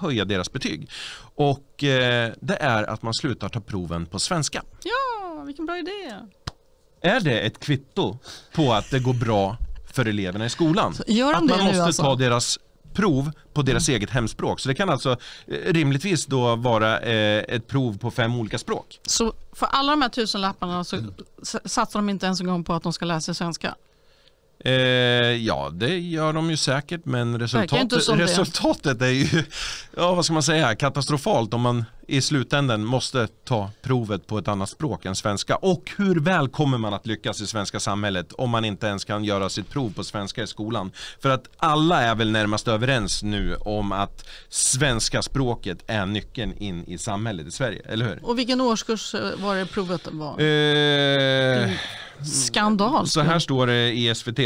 höja deras betyg. Och eh, det är att man slutar ta proven på svenska. Ja, vilken bra idé! Är det ett kvitto på att det går bra för eleverna i skolan. att man måste alltså? ta deras prov på deras mm. eget hemspråk. Så det kan alltså eh, rimligtvis då vara eh, ett prov på fem olika språk. Så för alla de här tusenlapparna så satsar de inte ens en gång på att de ska lära sig svenska? Eh, ja, det gör de ju säkert, men resultatet, resultatet är ju, ja vad ska man säga, katastrofalt om man i slutändan måste ta provet på ett annat språk än svenska. Och hur väl kommer man att lyckas i svenska samhället om man inte ens kan göra sitt prov på svenska i skolan? För att alla är väl närmast överens nu om att svenska språket är nyckeln in i samhället i Sverige, eller hur? Och vilken årskurs eh, var det provet var? Eh... Mm. Skandal. Så här står det i SVT.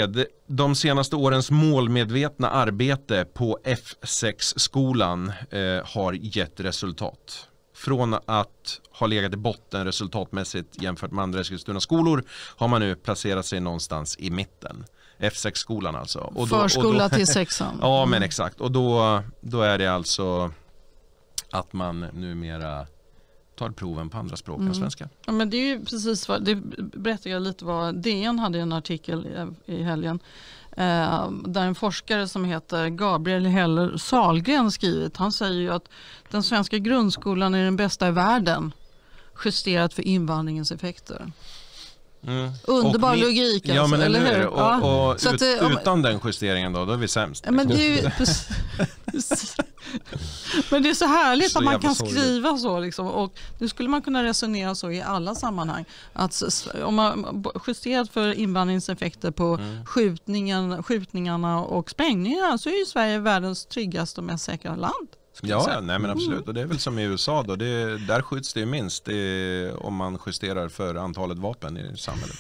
De senaste årens målmedvetna arbete på F6-skolan eh, har gett resultat. Från att ha legat i botten resultatmässigt jämfört med andra Eskilstuna skolor har man nu placerat sig någonstans i mitten. F6-skolan alltså. Och då, Förskola och då, till sexan. ja men mm. exakt och då, då är det alltså att man numera tar proven på andra språk mm. än svenska. Ja, men det är ju precis vad, det berättade jag lite vad DN hade en artikel i, i helgen eh, där en forskare som heter Gabriel Heller Salgren skrivit. Han säger ju att den svenska grundskolan är den bästa i världen justerat för invandringens effekter. Mm. Underbar vi, logik alltså, ja, men eller, hur? Och, och, och ut, utan den justeringen då, då är vi sämst. Liksom. Men, det ju, men det är så härligt så att man kan skriva så. Liksom, och nu skulle man kunna resonera så i alla sammanhang. Att om man justerat för invandringseffekter på mm. skjutningen, skjutningarna och sprängningarna så är Sverige världens tryggaste och mest säkra land. Ja, nej men mm. absolut. Och det är väl som i USA då. Det, där skjuts det minst det, om man justerar för antalet vapen i samhället.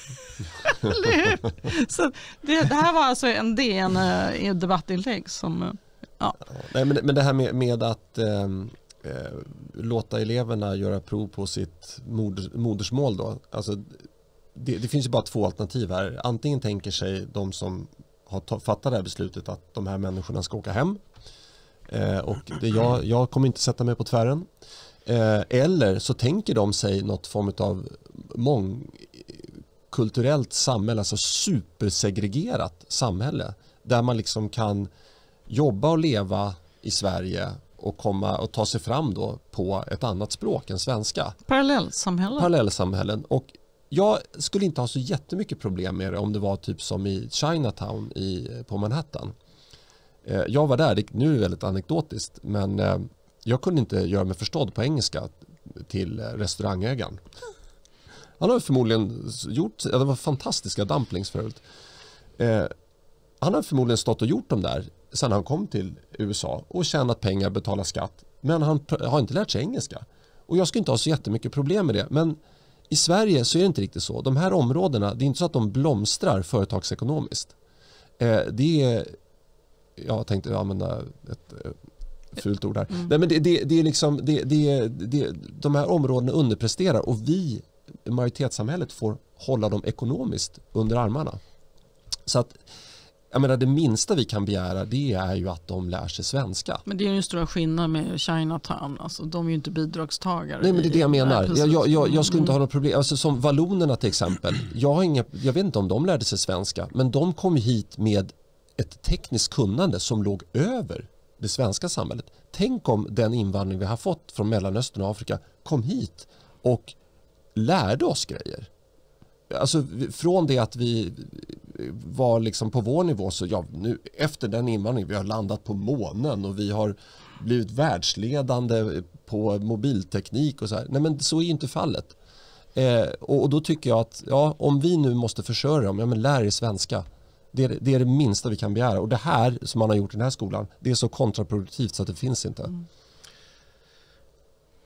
Så det, det, här var alltså en DN-debattinlägg eh, som... Eh, ja. Nej, men, men det här med, med att ehm, eh, låta eleverna göra prov på sitt moders, modersmål då. Alltså, det, det finns ju bara två alternativ här. Antingen tänker sig de som har fattat det här beslutet att de här människorna ska åka hem Eh, och det, jag, jag kommer inte sätta mig på tvären. Eh, eller så tänker de sig något form av mångkulturellt samhälle, alltså supersegregerat samhälle där man liksom kan jobba och leva i Sverige och komma och ta sig fram då på ett annat språk än svenska. Parallellsamhällen. Parallellsamhällen. Och jag skulle inte ha så jättemycket problem med det om det var typ som i Chinatown i, på Manhattan. Eh, jag var där, nu är det väldigt anekdotiskt, men eh, jag kunde inte göra mig förstådd på engelska till eh, restaurangägaren. Han har förmodligen gjort, det var fantastiska dumplings förut. Han har förmodligen stått och gjort dem där sen han kom till USA och tjänat pengar, betalat skatt. Men han har inte lärt sig engelska. Och jag ska inte ha så jättemycket problem med det. Men i Sverige så är det inte riktigt så. De här områdena, det är inte så att de blomstrar företagsekonomiskt. Det är jag tänkte använda ett fult ord här. Mm. Nej, men det, det, det är liksom, det, det, det, de här områdena underpresterar och vi, majoritetssamhället, får hålla dem ekonomiskt under armarna. Så att jag menar, det minsta vi kan begära det är ju att de lär sig svenska. Men det är ju en stor skillnad med Chinatown. Alltså, de är ju inte bidragstagare. Nej, men det är det jag menar. Jag, jag, jag, jag, skulle inte mm. ha något problem. Alltså, som vallonerna till exempel. Jag, har inga, jag vet inte om de lärde sig svenska, men de kom hit med ett tekniskt kunnande som låg över det svenska samhället. Tänk om den invandring vi har fått från Mellanöstern och Afrika kom hit och lärde oss grejer. Alltså från det att vi eh, var liksom på vår nivå så ja, nu efter den invandringen, vi har landat på månen och vi har blivit världsledande på mobilteknik och så här. Nej men så är inte fallet. Eh, och, och, då tycker jag att ja, om vi nu måste försörja dem, ja men lär er svenska det är, det är, det minsta vi kan begära. Och det här som man har gjort i den här skolan, det är så kontraproduktivt så att det finns inte. Mm.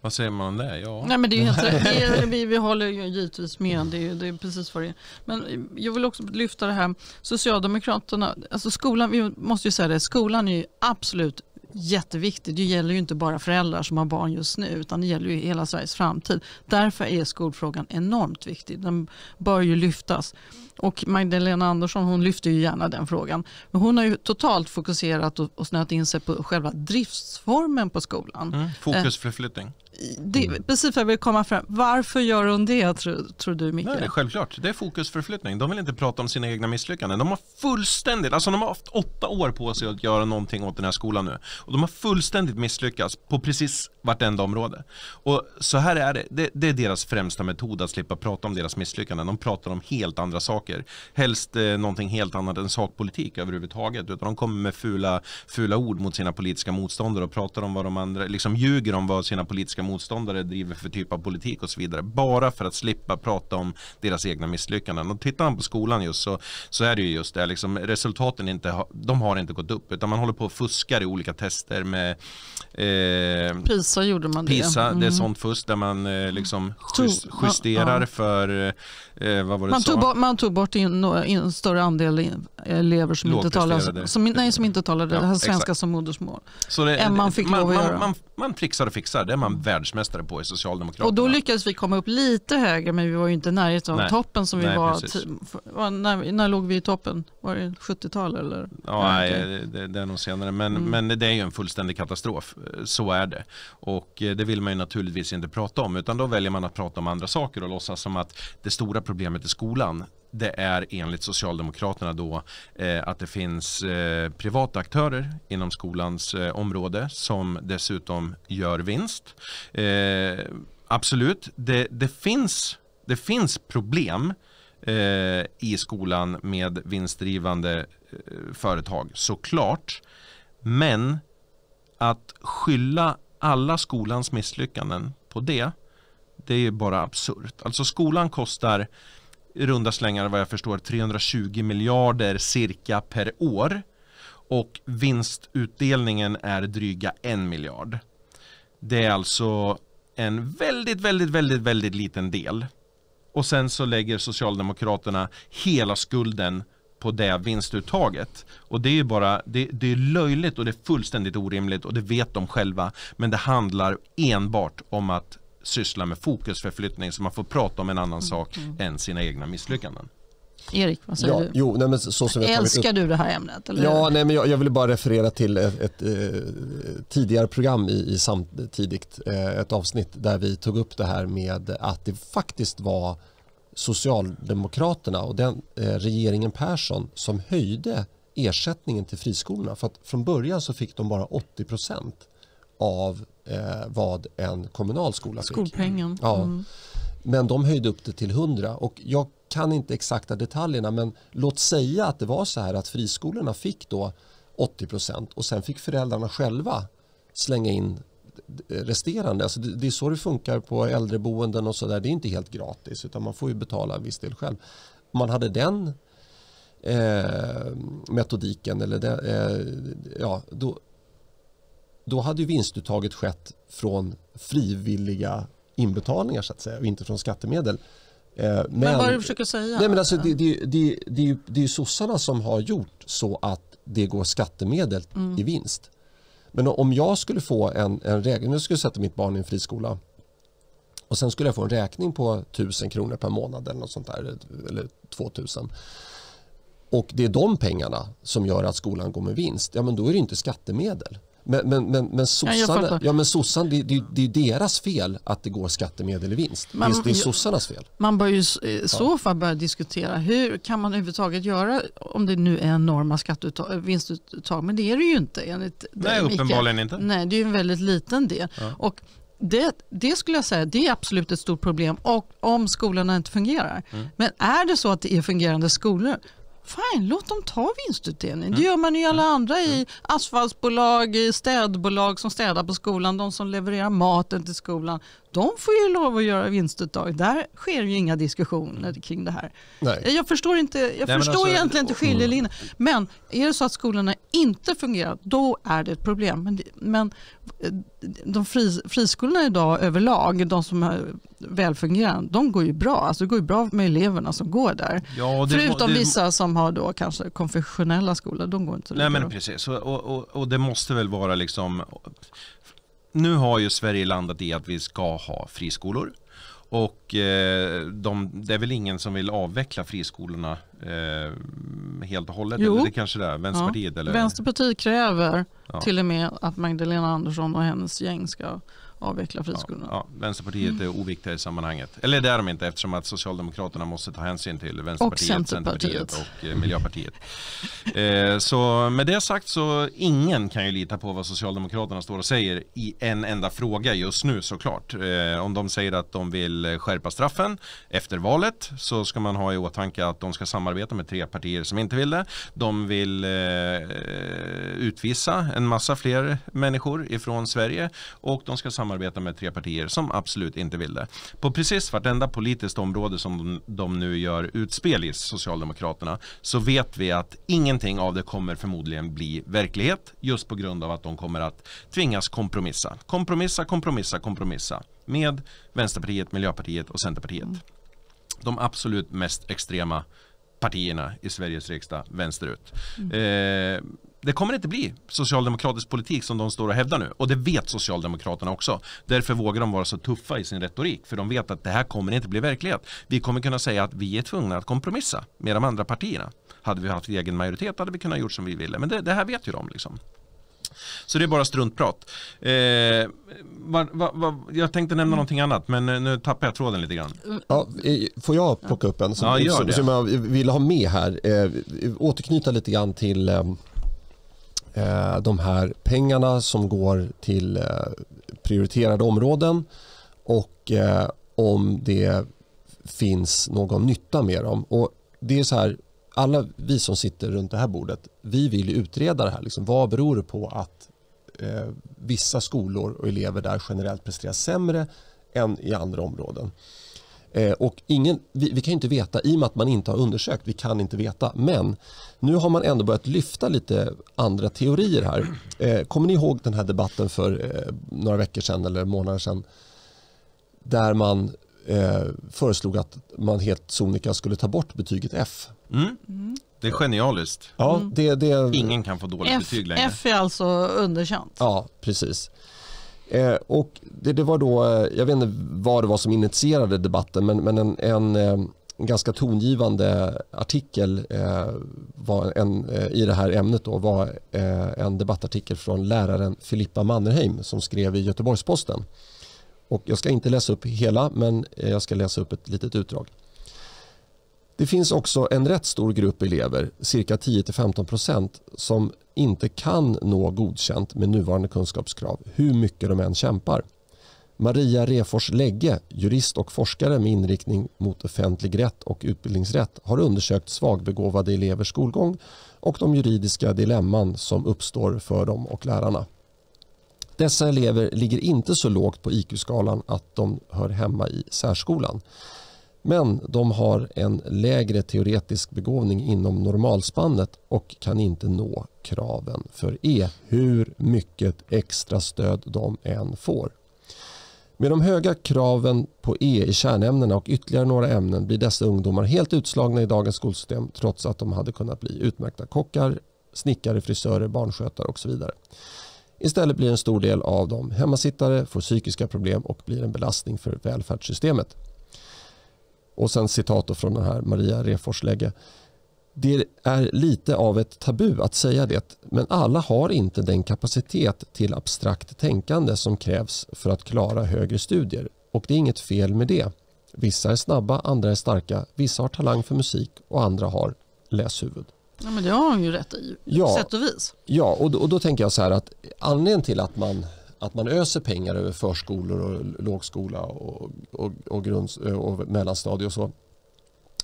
Vad säger man om det? Ja. Nej, men det är helt, det är, vi, vi håller ju givetvis med. Det är, det är precis vad det är. Men jag vill också lyfta det här Socialdemokraterna. Alltså skolan, vi måste ju säga det, skolan är ju absolut jätteviktig. Det gäller ju inte bara föräldrar som har barn just nu utan det gäller ju hela Sveriges framtid. Därför är skolfrågan enormt viktig. Den bör ju lyftas. Och Magdalena Andersson hon lyfter ju gärna den frågan. Men hon har ju totalt fokuserat och, och snöat in sig på själva driftsformen på skolan. Mm. Fokusförflyttning det, mm. precis jag vill komma fram. Varför gör hon det tror, tror du Micke? Nej, självklart, det är fokusförflyttning. De vill inte prata om sina egna misslyckanden. De har fullständigt, alltså de har haft åtta år på sig att göra någonting åt den här skolan nu. Och de har fullständigt misslyckats på precis vartenda område. Och så här är det, det, det är deras främsta metod att slippa prata om deras misslyckanden. De pratar om helt andra saker. Helst eh, någonting helt annat än sakpolitik överhuvudtaget. Utan de kommer med fula, fula ord mot sina politiska motståndare och pratar om vad de andra, liksom ljuger om vad sina politiska motståndare motståndare driver för typ av politik och så vidare. Bara för att slippa prata om deras egna misslyckanden. Och tittar man på skolan just så, så är det ju just det. Liksom, resultaten inte ha, de har inte gått upp utan man håller på och fuskar i olika tester med eh, PISA gjorde man det. PISA, mm. det är mm. sånt fusk där man eh, liksom just, justerar ja. för eh, vad var det man, tog bort, man tog bort in, en större andel elever som inte, talade, som, nej, som inte talade ja, svenska exakt. som modersmål. Så det, än man fick man, lov att man, göra. Man, man trixar och fixar. Det är man världsmästare på i Socialdemokraterna. Och då lyckades vi komma upp lite högre men vi var ju inte i närheten av Nej. toppen som vi Nej, var. När, när låg vi i toppen? Var det 70-tal eller? Ja, Nej, det, det, är nog senare. Men, mm. men det är ju en fullständig katastrof. Så är det. Och eh, det vill man ju naturligtvis inte prata om utan då väljer man att prata om andra saker och låtsas som att det stora problemet är skolan det är enligt Socialdemokraterna då eh, att det finns eh, privata aktörer inom skolans eh, område som dessutom gör vinst. Eh, absolut, det, det, finns, det finns problem eh, i skolan med vinstdrivande eh, företag såklart. Men att skylla alla skolans misslyckanden på det, det är ju bara absurt. Alltså skolan kostar i runda slängar vad jag förstår 320 miljarder cirka per år och vinstutdelningen är dryga en miljard. Det är alltså en väldigt, väldigt, väldigt, väldigt liten del. Och sen så lägger Socialdemokraterna hela skulden på det vinstuttaget. Och det är ju bara, det, det, är löjligt och det är fullständigt orimligt och det vet de själva. Men det handlar enbart om att sysslar med fokusförflyttning så man får prata om en annan mm. sak mm. än sina egna misslyckanden. Erik, vad säger ja, du? Jo, nej, men så som jag Älskar upp... du det här ämnet? Eller? Ja, nej, men jag, jag vill bara referera till ett, ett, ett eh, tidigare program i, i samtidigt, eh, ett avsnitt där vi tog upp det här med att det faktiskt var Socialdemokraterna och den eh, regeringen Persson som höjde ersättningen till friskolorna. För att från början så fick de bara 80 av eh, vad en kommunal skola fick. Skolpengen. Ja. Mm. Men de höjde upp det till 100 och jag kan inte exakta detaljerna men låt säga att det var så här att friskolorna fick då 80 och sen fick föräldrarna själva slänga in resterande. Alltså det, är så det funkar på äldreboenden och sådär. Det är inte helt gratis utan man får ju betala en viss del själv. Om man hade den eh, metodiken eller det, eh, ja, då, då hade ju vinstuttaget skett från frivilliga inbetalningar så att säga och inte från skattemedel. Men, eh, men vad är det du försöker säga? Nej, men alltså, det, det, det, det, är ju, det är ju sossarna som har gjort så att det går skattemedel mm. i vinst. Men om jag skulle få en, en räkning, nu skulle sätta mitt barn i en friskola och sen skulle jag få en räkning på 1000 kronor per månad eller något sånt där, eller 2000. Och det är de pengarna som gör att skolan går med vinst, ja men då är det inte skattemedel men, men, men, men sossarna, ja, men sossarna det, det, det, är deras fel att det går skattemedel i vinst. Man, det är sossarnas fel. Man bör ju i så fall börja diskutera hur kan man överhuvudtaget göra om det nu är enorma skatteuttag, vinstuttag. Men det är det ju inte enligt Nej, det, uppenbarligen inte. Nej, det är en väldigt liten del. Ja. Och det, det, skulle jag säga det är absolut ett stort problem och om skolorna inte fungerar. Mm. Men är det så att det är fungerande skolor Fine, låt dem ta vinstutdelning. Mm. Det gör man i alla mm. andra mm. i asfaltsbolag, i städbolag som städar på skolan, de som levererar maten till skolan de får ju lov att göra vinstuttag. Där sker ju inga diskussioner kring det här. Nej. Eh, jag förstår, inte, jag Nej, förstår alltså, egentligen inte mm. skiljelinjen. Men är det så att skolorna inte fungerar, då är det ett problem. Men, men eh, de fri, friskolorna idag överlag, de som är välfungerande, de går ju bra. Alltså, det går ju bra med eleverna som går där. Ja, det, Förutom det, vissa som har då kanske konfessionella skolor, de går inte Nej, men bra. precis. Och, och, och det måste väl vara liksom nu har ju Sverige landat i att vi ska ha friskolor. Och eh, de, det är väl ingen som vill avveckla friskolorna eh, helt och hållet? Jo. Eller det kanske det är Vänsterpartiet? Ja. Eller? Vänsterpartiet kräver ja. till och med att Magdalena Andersson och hennes gäng ska avveckla friskolorna. Ja, ja. Vänsterpartiet är oviktiga i sammanhanget. Eller det är de inte eftersom att Socialdemokraterna måste ta hänsyn till Vänsterpartiet, och Centerpartiet, Centerpartiet och eh, Miljöpartiet. eh, så med det sagt så ingen kan ju lita på vad Socialdemokraterna står och säger i en enda fråga just nu såklart. Eh, om de säger att de vill skärpa straffen efter valet så ska man ha i åtanke att de ska samarbeta samarbeta med tre partier som inte vill det. De vill eh, utvisa en massa fler människor ifrån Sverige och de ska samarbeta med tre partier som absolut inte vill det. På precis vartenda politiskt område som de, de nu gör utspel i Socialdemokraterna så vet vi att ingenting av det kommer förmodligen bli verklighet just på grund av att de kommer att tvingas kompromissa. Kompromissa, kompromissa, kompromissa med Vänsterpartiet, Miljöpartiet och Centerpartiet. Mm. De absolut mest extrema partierna i Sveriges riksdag vänsterut. Mm. Eh, det kommer inte bli socialdemokratisk politik som de står och hävdar nu. Och det vet Socialdemokraterna också. Därför vågar de vara så tuffa i sin retorik. För de vet att det här kommer inte bli verklighet. Vi kommer kunna säga att vi är tvungna att kompromissa med de andra partierna. Hade vi haft egen majoritet hade vi kunnat gjort som vi ville. Men det, det här vet ju de. Liksom. Så det är bara struntprat. Eh, va, va, va, jag tänkte nämna mm. någonting annat men eh, nu tappar jag tråden lite grann. Mm. Ja, eh, får jag plocka upp en som, ja, som, som jag vill ha med här? Eh, återknyta lite grann till eh, eh de här pengarna som går till eh, prioriterade områden och om det finns någon nytta med dem. Och det är så här, alla vi som sitter runt det här bordet, vi vill utreda det här. Liksom, vad beror det på att eh, vissa skolor och elever där generellt presterar sämre än i andra områden? Eh, och ingen, vi, vi, kan inte veta i och med att man inte har undersökt. Vi kan inte veta. Men nu har man ändå börjat lyfta lite andra teorier här. Eh, kommer ni ihåg den här debatten för eh, några veckor sedan eller månader sedan? Där man eh, föreslog att man helt sonika skulle ta bort betyget F. Mm. Mm. Det är genialiskt. Ja, mm. det, det... Ingen kan få dåligt F, betyg längre. F är alltså underkänt. Ja, precis. Eh, och det, det, var då, eh, jag vet inte vad det var som initierade debatten, men, men en, en, eh, en ganska tongivande artikel eh, var en, eh, i det här ämnet då, var eh, en debattartikel från läraren Filippa Mannerheim som skrev i Göteborgs-Posten. Och jag ska inte läsa upp hela, men eh, jag ska läsa upp ett litet utdrag. Det finns också en rätt stor grupp elever, cirka 10-15 som inte kan nå godkänt med nuvarande kunskapskrav hur mycket de än kämpar. Maria Refors Lägge, jurist och forskare med inriktning mot offentlig rätt och utbildningsrätt har undersökt svagbegåvade elevers skolgång och de juridiska dilemman som uppstår för dem och lärarna. Dessa elever ligger inte så lågt på IQ-skalan att de hör hemma i särskolan. Men de har en lägre teoretisk begåvning inom normalspannet och kan inte nå kraven för E hur mycket extra stöd de än får. Med de höga kraven på E i kärnämnena och ytterligare några ämnen blir dessa ungdomar helt utslagna i dagens skolsystem trots att de hade kunnat bli utmärkta kockar, snickare, frisörer, barnskötare och så vidare. Istället blir en stor del av dem hemmasittare, får psykiska problem och blir en belastning för välfärdssystemet. Och sen citat från den här Maria refors Reforslägge. Det är lite av ett tabu att säga det, men alla har inte den kapacitet till abstrakt tänkande som krävs för att klara högre studier. Och det är inget fel med det. Vissa är snabba, andra är starka, vissa har talang för musik och andra har läshuvud. Ja, men det har hon ju rätt i, ja, sätt och vis. Ja, och då, och då tänker jag så här att anledningen till att man att man öser pengar över förskolor och lågskola och, och, och, grunds, och mellanstadie och så.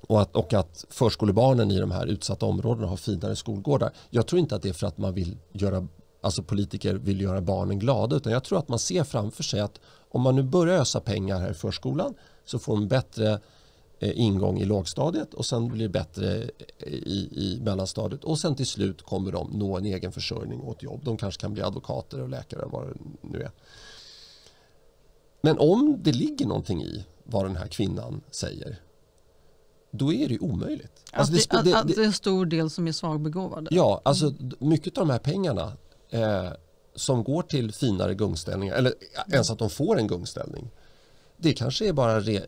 Och att, och att förskolebarnen i de här utsatta områdena har finare skolgårdar. Jag tror inte att det är för att man vill göra, alltså politiker vill göra barnen glada utan jag tror att man ser framför sig att om man nu börjar ösa pengar här i förskolan så får de bättre Eh, ingång i lågstadiet och sen blir det bättre eh, i, i mellanstadiet och sen till slut kommer de nå en egen försörjning och ett jobb. De kanske kan bli advokater och läkare vad det nu är. Men om det ligger någonting i vad den här kvinnan säger då är det omöjligt. Att, alltså det, det, det, att det är en stor del som är svagbegåvade? Ja, alltså mycket av de här pengarna eh, som går till finare gungställningar eller ens att de får en gungställning det kanske är bara re,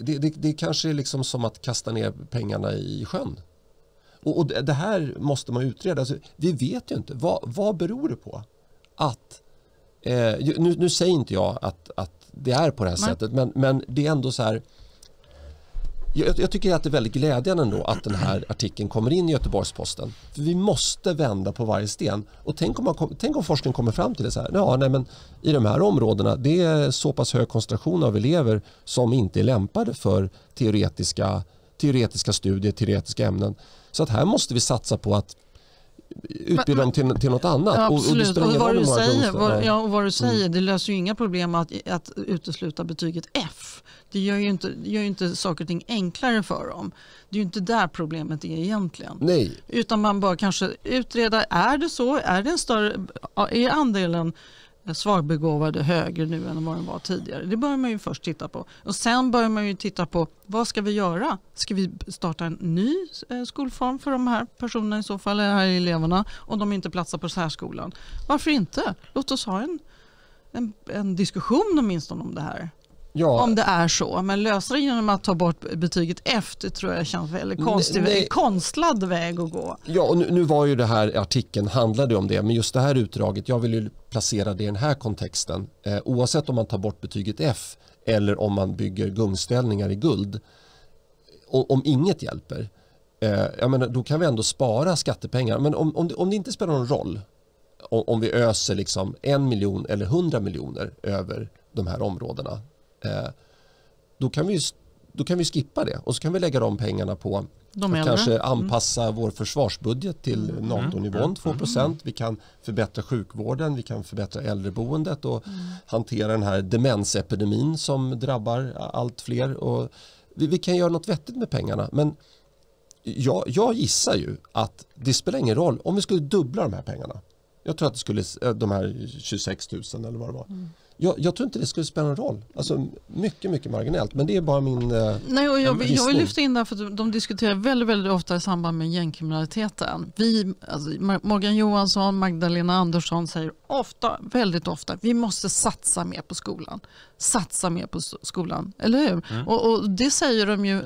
det, det, det kanske är liksom som att kasta ner pengarna i sjön. Och, och det här måste man utreda. Alltså, vi vet ju inte. Vad, vad beror det på att... Eh, nu, nu, säger inte jag att, att det är på det här Nej. sättet men, men det är ändå så här jag, jag, tycker att det är väldigt glädjande ändå att den här artikeln kommer in i Göteborgs-Posten. För vi måste vända på varje sten. Och tänk om, man, tänk om forskningen kommer fram till det så här. Ja, nej, men I de här områdena det är så pass hög koncentration av elever som inte är lämpade för teoretiska, teoretiska studier, teoretiska ämnen. Så att här måste vi satsa på att utbilda dem till, till något annat. Absolut, vad, du mm. säger, mm. det löser ju inga problem att, att utesluta betyget F. Det gör, ju inte, gör ju inte saker och ting enklare för dem. Det är ju inte där problemet är egentligen. Nej. Utan man bör kanske utreda, är det så? Är, det en större, är andelen svagbegåvade högre nu än vad den var tidigare. Det börjar man ju först titta på. Och sen börjar man ju titta på vad ska vi göra? Ska vi starta en ny eh, skolform för de här personerna i så fall, eller här eleverna, om de inte platsar på särskolan? Varför inte? Låt oss ha en, en, en diskussion åtminstone om det här. Ja. Om det är så. Men lösa det genom att ta bort betyget F det tror jag känns väldigt konstigt. En konstlad väg att gå. Ja, och nu, nu, var ju det här artikeln handlade om det men just det här utdraget, jag vill ju placera det i den här kontexten. Eh, oavsett om man tar bort betyget F eller om man bygger gungställningar i guld. Och, om inget hjälper, eh, jag menar, då kan vi ändå spara skattepengar. Men om, om, det, om det inte spelar någon roll om, om vi öser liksom en miljon eller hundra miljoner över de här områdena Eh, då, kan vi, då kan vi skippa det och så kan vi lägga de pengarna på de att kanske mm. anpassa mm. vår försvarsbudget till mm. NATO-nivån 2 mm. mm. Vi kan förbättra sjukvården, vi kan förbättra äldreboendet och mm. hantera den här demensepidemin som drabbar allt fler. Och vi, vi kan göra något vettigt med pengarna. Men jag, jag, gissar ju att det spelar ingen roll om vi skulle dubbla de här pengarna. Jag tror att det skulle, eh, de här 26 000 eller vad det var. Mm. Jag, jag, tror inte det skulle spela någon roll. Alltså, mycket, mycket marginellt. Men det är bara min eh, Nej, och jag, jag vill lyfta in det för att de diskuterar väldigt, väldigt ofta i samband med gängkriminaliteten. Vi, alltså, Morgan Johansson, Magdalena Andersson säger ofta, väldigt ofta, vi måste satsa mer på skolan. Satsa mer på skolan, eller hur? Mm. Och, och, det säger de ju,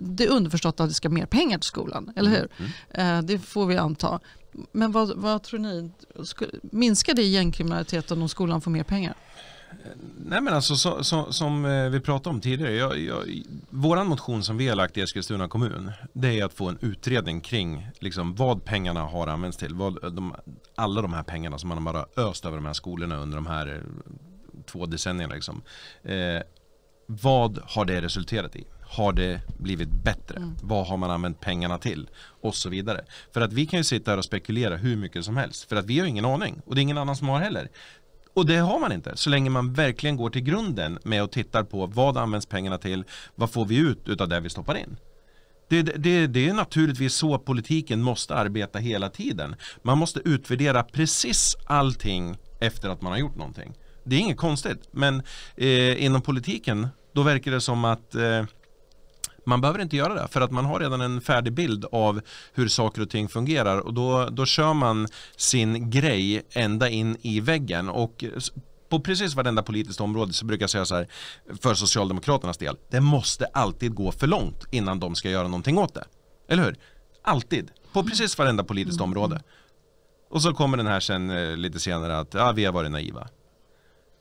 det är underförstått att det ska mer pengar till skolan, eller hur? Mm. Eh, det får vi anta. Men vad, vad tror ni, minskar det gängkriminaliteten om skolan får mer pengar? Nej men alltså så, så, som eh, vi pratade om tidigare. Jag, jag, våran motion som vi har lagt i Eskilstuna kommun det är att få en utredning kring liksom, vad pengarna har använts till. Vad de, alla de här pengarna som man har bara öst över de här skolorna under de här eh, två decennierna. Liksom. Eh, vad har det resulterat i? Har det blivit bättre? Mm. Vad har man använt pengarna till? Och så vidare. För att vi kan ju sitta här och spekulera hur mycket som helst. För att vi har ingen aning. Och det är ingen annan som har heller. Och det har man inte så länge man verkligen går till grunden med att titta på vad används pengarna till, vad får vi ut av det vi stoppar in. Det, det, det, är naturligtvis så politiken måste arbeta hela tiden. Man måste utvärdera precis allting efter att man har gjort någonting. Det är inget konstigt, men eh, inom politiken då verkar det som att eh, man behöver inte göra det för att man har redan en färdig bild av hur saker och ting fungerar och då, då kör man sin grej ända in i väggen. Och på precis vartenda politiskt område så brukar jag säga så här för Socialdemokraternas del. Det måste alltid gå för långt innan de ska göra någonting åt det. Eller hur? Alltid. På precis varenda politiskt område. Och så kommer den här sen eh, lite senare att ja, vi har varit naiva.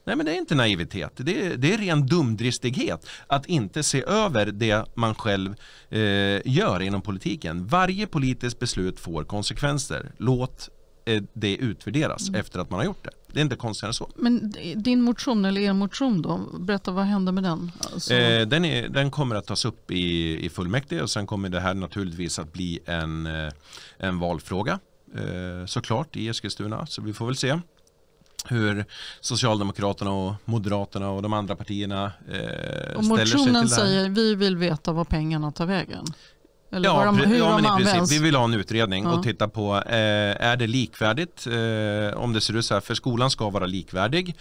Nej men det är inte naivitet, det är, det är ren dumdristighet att inte se över det man själv eh, gör inom politiken. Varje politiskt beslut får konsekvenser. Låt eh, det utvärderas mm. efter att man har gjort det. Det är inte konstigare än så. Men din motion, eller er motion då, berätta vad händer med den? Alltså... Eh, den, är, den, kommer att tas upp i, i fullmäktige och sen kommer det här naturligtvis att bli en, eh, en valfråga eh, såklart i Eskilstuna. Så vi får väl se hur Socialdemokraterna och Moderaterna och de andra partierna eh, och ställer sig till det Motionen säger vi vill veta var pengarna tar vägen. Eller ja, de, hur ja, de princip, Vi vill ha en utredning ja. och titta på eh, är det likvärdigt eh, om det ser ut så här för skolan ska vara likvärdig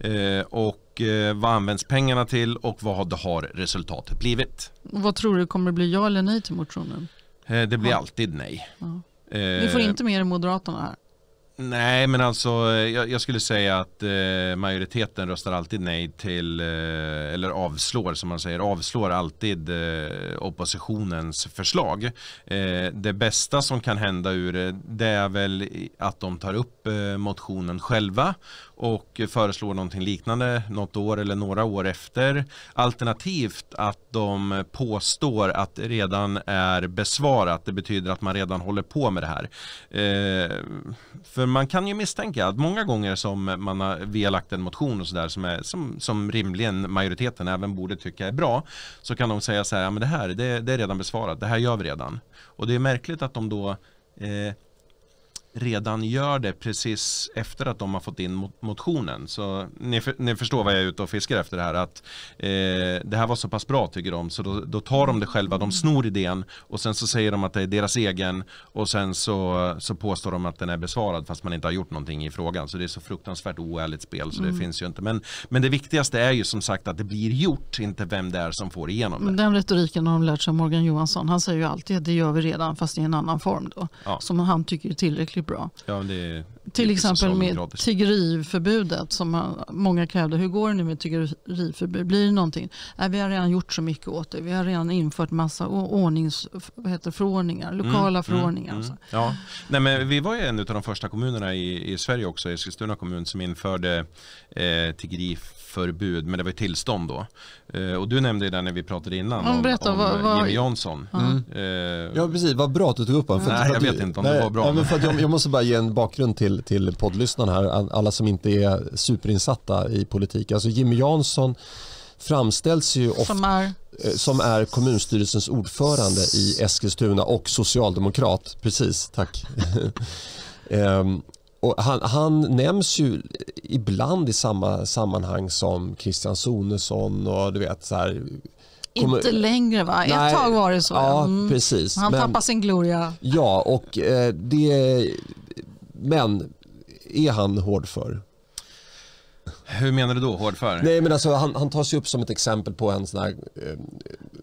eh, och eh, vad används pengarna till och vad har resultatet blivit? Vad tror du kommer det bli ja eller nej till motionen? Eh, det blir ja. alltid nej. Ja. Eh, vi får inte med er Moderaterna här. Nej, men alltså eh, jag, jag skulle säga att eh, majoriteten röstar alltid nej till, eh, eller avslår som man säger, avslår alltid eh, oppositionens förslag. Eh, det bästa som kan hända ur det, är väl att de tar upp eh, motionen själva och föreslår någonting liknande något år eller några år efter. Alternativt att de påstår att det redan är besvarat. Det betyder att man redan håller på med det här. för man kan ju misstänka att många gånger som man har, vi har lagt en motion och sådär som, som, som rimligen majoriteten även borde tycka är bra så kan de säga så här, ja men det här det, det är redan besvarat, det här gör vi redan. Och det är märkligt att de då eh, redan gör det precis efter att de har fått in motionen. Så ni, ni förstår vad jag är ute och fiskar efter det här. Att, eh, det här var så pass bra tycker de, så då, då, tar de det själva. De snor idén och sen så säger de att det är deras egen och sen så, så påstår de att den är besvarad fast man inte har gjort någonting i frågan. Så det är så fruktansvärt oärligt spel så mm. det finns ju inte. Men, men det viktigaste är ju som sagt att det blir gjort, inte vem det är som får igenom det. Den retoriken har de lärt sig av Morgan Johansson. Han säger ju alltid att det gör vi redan fast i en annan form då. Ja. Som han tycker är tillräckligt jäkligt Ja, det är till exempel med tiggeriförbudet som många krävde. Hur går det nu med tiggeriförbud? Blir det någonting? Nej, vi har redan gjort så mycket åt det. Vi har redan infört massa ordnings, heter förordningar, mm, lokala mm, förordningar. Mm, mm. Ja. Nej, men vi var ju en av de första kommunerna i, i Sverige också, Eskilstuna kommun, som införde eh, tiggeriförbud, men det var tillstånd då. Eh, och du nämnde det där när vi pratade innan om, berätta, om vad, vad... Jimmy Jansson. Mm. Eh, ja, precis. Vad bra att du tog upp honom. jag vet inte om nej, det var bra. Nej, men för jag, jag måste bara ge en bakgrund till till, till poddlyssnarna här, alla som inte är superinsatta i politik. Alltså Jimmy Jansson framställs ju ofta som är, eh, som är kommunstyrelsens ordförande i Eskilstuna och socialdemokrat. Precis, tack. um, och han, han, nämns ju ibland i samma sammanhang som Christian Sonesson och du vet så här, Kommer... Inte längre va? Nej. Ett tag var det så. Ja, mm. precis. Han men... tappar sin gloria. Ja, och eh, det men är han hård för? Hur menar du då hård för? Nej, men alltså, han, han tas ju upp som ett exempel på en sån här eh,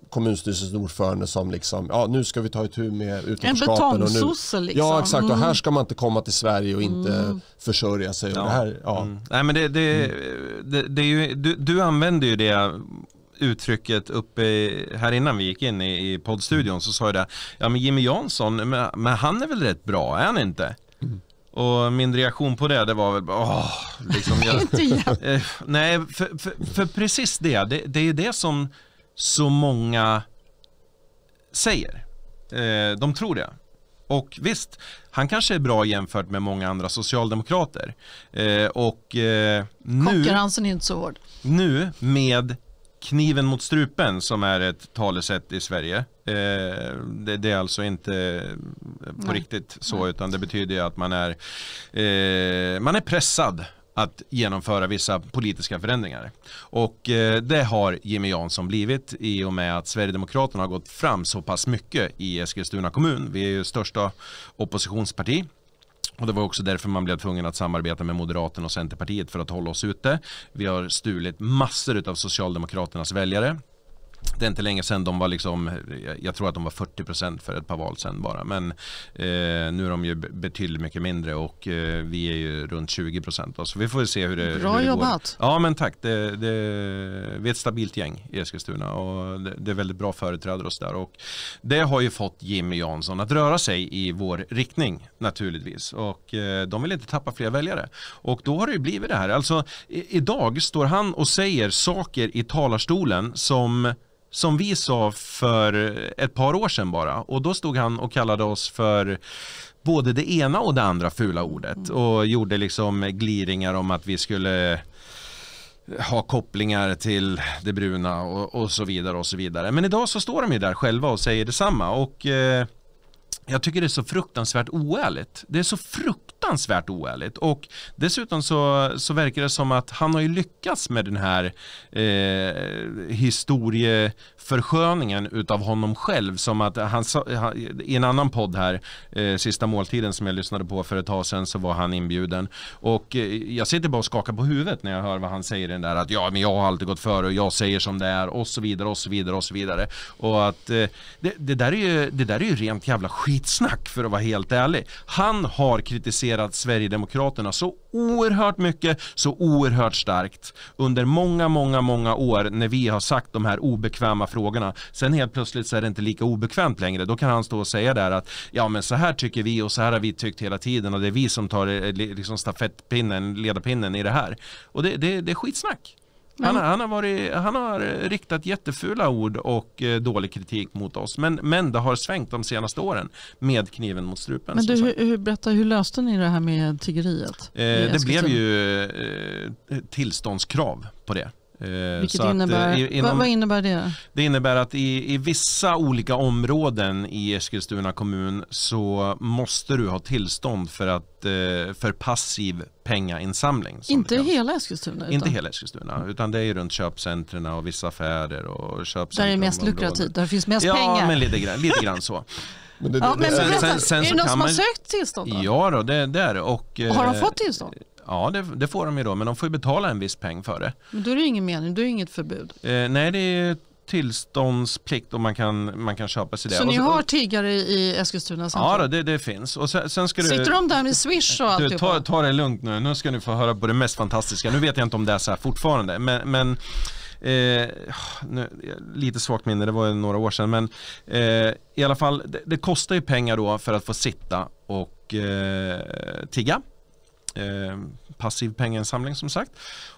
kommunstyrelsens ordförande som liksom, ja nu ska vi ta itu med utanförskapen. En betongsosse liksom. Ja exakt och här mm. ska man inte komma till Sverige och inte mm. försörja sig. du, du använder ju det uttrycket uppe här innan vi gick in i, i poddstudion så sa jag det, ja men Jimmy Jansson, men, men han är väl rätt bra, är han inte? Och min reaktion på det, det var väl bara, åh, liksom jag, eh, Nej, för, för, för, precis det, det, det är det som så många säger. Eh, de tror det. Och visst, han kanske är bra jämfört med många andra socialdemokrater. Eh, och nu... Konkurrensen är inte så hård. Nu med kniven mot strupen som är ett talesätt i Sverige. Eh, det, det, är alltså inte eh, på Nej. riktigt så Nej. utan det betyder att man är, eh, man är pressad att genomföra vissa politiska förändringar. Och eh, det har Jimmy Jansson blivit i och med att Sverigedemokraterna har gått fram så pass mycket i Eskilstuna kommun. Vi är ju största oppositionsparti och det var också därför man blev tvungen att samarbeta med Moderaterna och Centerpartiet för att hålla oss ute. Vi har stulit massor av Socialdemokraternas väljare det är inte länge sedan de var liksom, jag tror att de var 40% för ett par val sedan bara. Men eh, nu är de ju betydligt mycket mindre och eh, vi är ju runt 20% då, så vi får se hur det, Bra hur det jobbat! Ja men tack, det, det, vi är ett stabilt gäng i Eskilstuna och det, det är väldigt bra företrädare oss där. Och det har ju fått Jimmy Jansson att röra sig i vår riktning naturligtvis och eh, de vill inte tappa fler väljare. Och då har det ju blivit det här, alltså i, idag står han och säger saker i talarstolen som som vi sa för ett par år sedan bara. Och då stod han och kallade oss för både det ena och det andra fula ordet mm. och gjorde liksom gliringar om att vi skulle ha kopplingar till det bruna och, och så vidare och så vidare. Men idag så står de ju där själva och säger detsamma och eh, jag tycker det är så fruktansvärt oärligt. Det är så fruktansvärt fruktansvärt oärligt. Och dessutom så, så verkar det som att han har ju lyckats med den här eh, historieförsköningen utav honom själv. Som att han, i en annan podd här, eh, Sista måltiden som jag lyssnade på för ett tag sedan så var han inbjuden. Och eh, jag sitter bara och skakar på huvudet när jag hör vad han säger den där att ja, men jag har alltid gått före och jag säger som det är och så vidare och så vidare och så vidare. Och att eh, det, det, där är ju, det där är ju rent jävla skitsnack för att vara helt ärlig. Han har kritiserat representerat Sverigedemokraterna så oerhört mycket, så oerhört starkt under många, många, många år när vi har sagt de här obekväma frågorna. Sen helt plötsligt så är det inte lika obekvämt längre. Då kan han stå och säga där att ja, men så här tycker vi och så här har vi tyckt hela tiden och det är vi som tar eh, liksom stafettpinnen, ledarpinnen i det här. Och det, det, det är skitsnack. Han, han, har varit, han har riktat jättefula ord och eh, dålig kritik mot oss. Men, men det har svängt de senaste åren med kniven mot strupen. Men du, hur, hur, berätta, hur löste ni det här med tiggeriet? Eh, det blev ju eh, tillståndskrav på det. Eh, Vilket att, eh, innebär, inom, vad innebär det? Det innebär att i, i vissa olika områden i Eskilstuna kommun så måste du ha tillstånd för, att, eh, för passiv pengainsamling. Inte hela Eskilstuna? Utan... Inte hela Eskilstuna, utan det är runt köpcentren och vissa affärer. Och köpcentrum, där är det mest lukrativt, typ, där finns mest ja, pengar. Ja, men lite grann, lite grann så. Men det, ja, det, men, Sen, sen, sen, är det någon som man... har sökt tillstånd? Då? Ja, då, det, det är det. Och, har de fått tillstånd? Ja, det, det, får de ju då, men de får betala en viss peng för det. Men då är det ingen mening, då är det inget förbud. Eh, nej, det är tillståndsplikt och man kan, man kan köpa sig det. Så och, ni har tiggare i Eskilstuna? Samtidigt? Ja, det, det finns. Och sen, sen ska Sitter de där med Swish och allt? Ta, ta det lugnt nu, nu ska ni få höra på det mest fantastiska. Nu vet jag inte om det är så här fortfarande, men, men Eh, nu, lite svagt minne, det var några år sedan, men eh, i alla fall, det, det, kostar ju pengar då för att få sitta och eh, tigga. Eh, passiv pengainsamling som sagt.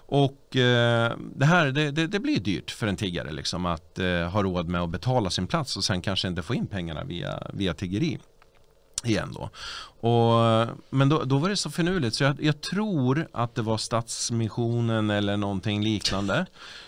Och eh, det här det, det, det, blir dyrt för en tiggare liksom, att eh, ha råd med att betala sin plats och sen kanske inte få in pengarna via, via tiggeri igen då. Och, men då, då var det så finurligt så jag, jag, tror att det var Stadsmissionen eller någonting liknande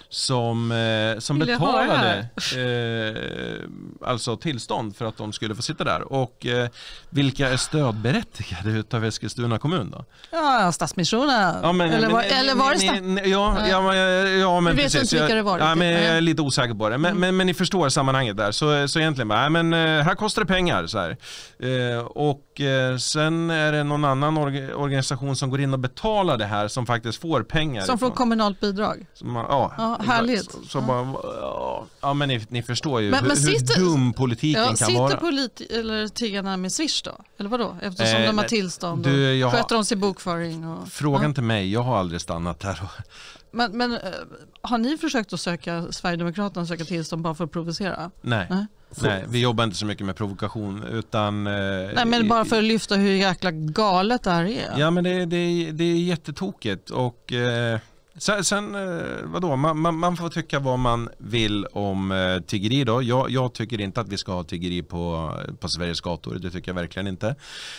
som, eh, som betalade eh, alltså tillstånd för att de skulle få sitta där. Och eh, vilka är stödberättigade av Eskilstuna kommun då? Ja, Stadsmissionen. Ja, men, eller, var, eller var det Stadsmissionen? Ja, ja, ja, ja, men du vet precis. Inte vilka det var, jag, ja, men, jag är lite osäker på det. Men, mm. men, men, ni förstår sammanhanget där. Så, så egentligen bara, men eh, här kostar det pengar. Så här. Eh, och eh, Sen är det någon annan orga, organisation som går in och betalar det här som faktiskt får pengar. Som får kommunalt bidrag? Som, ja, ja, härligt. Så, så ja. Bara, ja, men ni, ni förstår ju men, hur, men sitter, hur, dum politiken ja, kan sitter vara. Sitter polit, tiggarna med Swish då? Eller vadå? Eftersom eh, de har tillstånd du, och sköter om sin bokföring. Och, frågan ja. till mig, jag har aldrig stannat här och men, men eh, har ni försökt att söka Sverigedemokraterna söka tillstånd bara för att provocera? Nej. Nej? Nej, vi jobbar inte så mycket med provokation utan... Eh, Nej, men bara för att lyfta hur jäkla galet det här är. Ja, men det, det, det är jättetokigt och eh, sen, sen eh, vadå, man, man, man, får tycka vad man vill om eh, tiggeri då. Jag, jag, tycker inte att vi ska ha tiggeri på, på Sveriges gator, det tycker jag verkligen inte.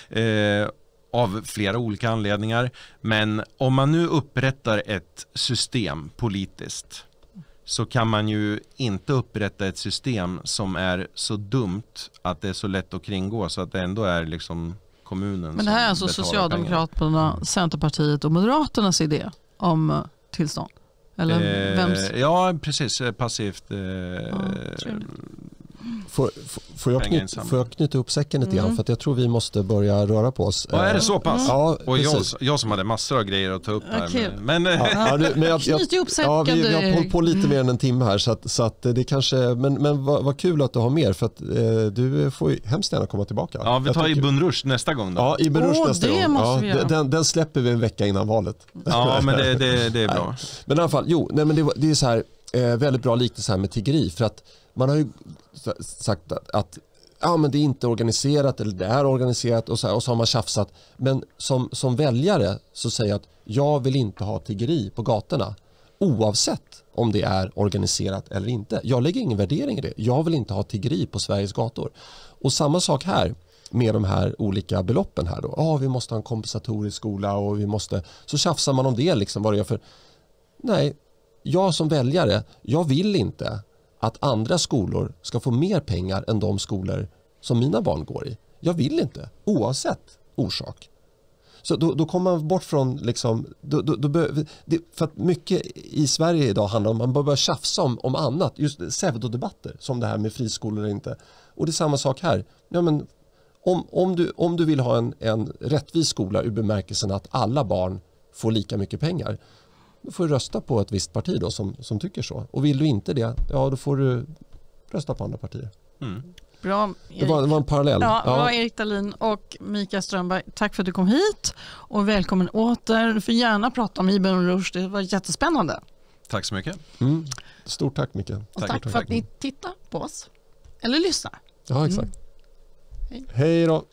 Eh, av flera olika anledningar. Men om man nu upprättar ett system politiskt så kan man ju inte upprätta ett system som är så dumt att det är så lätt att kringgå så att det ändå är liksom kommunen Men det här är alltså Socialdemokraterna, pengar. Centerpartiet och Moderaternas idé om eh, tillstånd? Eller eh, vems? Ja, precis. Passivt. Eh, ja, Får, får, jag knyt, får jag knyta ihop säcken lite grann? Mm. För jag tror vi måste börja röra på oss. Ja, är det eh, så pass? Mm. Ja, och jag, jag, som hade massor av grejer att ta upp här. Knyt ihop säcken ja, vi, vi har hållit på lite mer än en timme här. Så, att, så att det kanske, men men vad, vad, kul att du har mer. För att, eh, du får hemskt gärna komma tillbaka. Ja, vi tar Ibn Rushd nästa gång. Då. Ja, Ibn Rushd oh, nästa gång. Ja, den, den, släpper vi en vecka innan valet. Ja, men det, det, det är bra. Nej. Men i alla fall, jo, nej, men det, det är så här, eh, väldigt bra liknelse här med tiggeri. För att man har ju sagt att, att ja, men det är inte organiserat eller det är organiserat och så, här, och så har man tjafsat. Men som, som väljare så säger jag att jag vill inte ha tiggeri på gatorna oavsett om det är organiserat eller inte. Jag lägger ingen värdering i det. Jag vill inte ha tiggeri på Sveriges gator. Och samma sak här med de här olika beloppen här då. Ja, vi måste ha en kompensatorisk skola och vi måste... Så tjafsar man om det liksom, vad det gör för... Nej, jag som väljare, jag vill inte att andra skolor ska få mer pengar än de skolor som mina barn går i. Jag vill inte, oavsett orsak. Så då, då kommer man bort från, liksom, då, då, då bör, det, för att mycket i Sverige idag handlar om att man börjar tjafsa om, om annat, just pseudodebatter som det här med friskolor eller inte. Och det är samma sak här. Ja, men, om, om, du, om du vill ha en, en rättvis skola i bemärkelsen att alla barn får lika mycket pengar då får du rösta på ett visst parti då som, som tycker så. Och vill du inte det, ja då får du rösta på andra partier. Mm. Bra, det, var, det var en parallell. Ja, ja. Bra Erik Dahlin och Mikael Strömberg, tack för att du kom hit och välkommen åter. Du får gärna prata om Ibn Rushd, det var jättespännande. Tack så mycket. Mm. Stort tack Mikael. Och tack, tack för att ni tittar på oss, eller lyssnar. Ja, exakt. Mm. Hej. Hej då.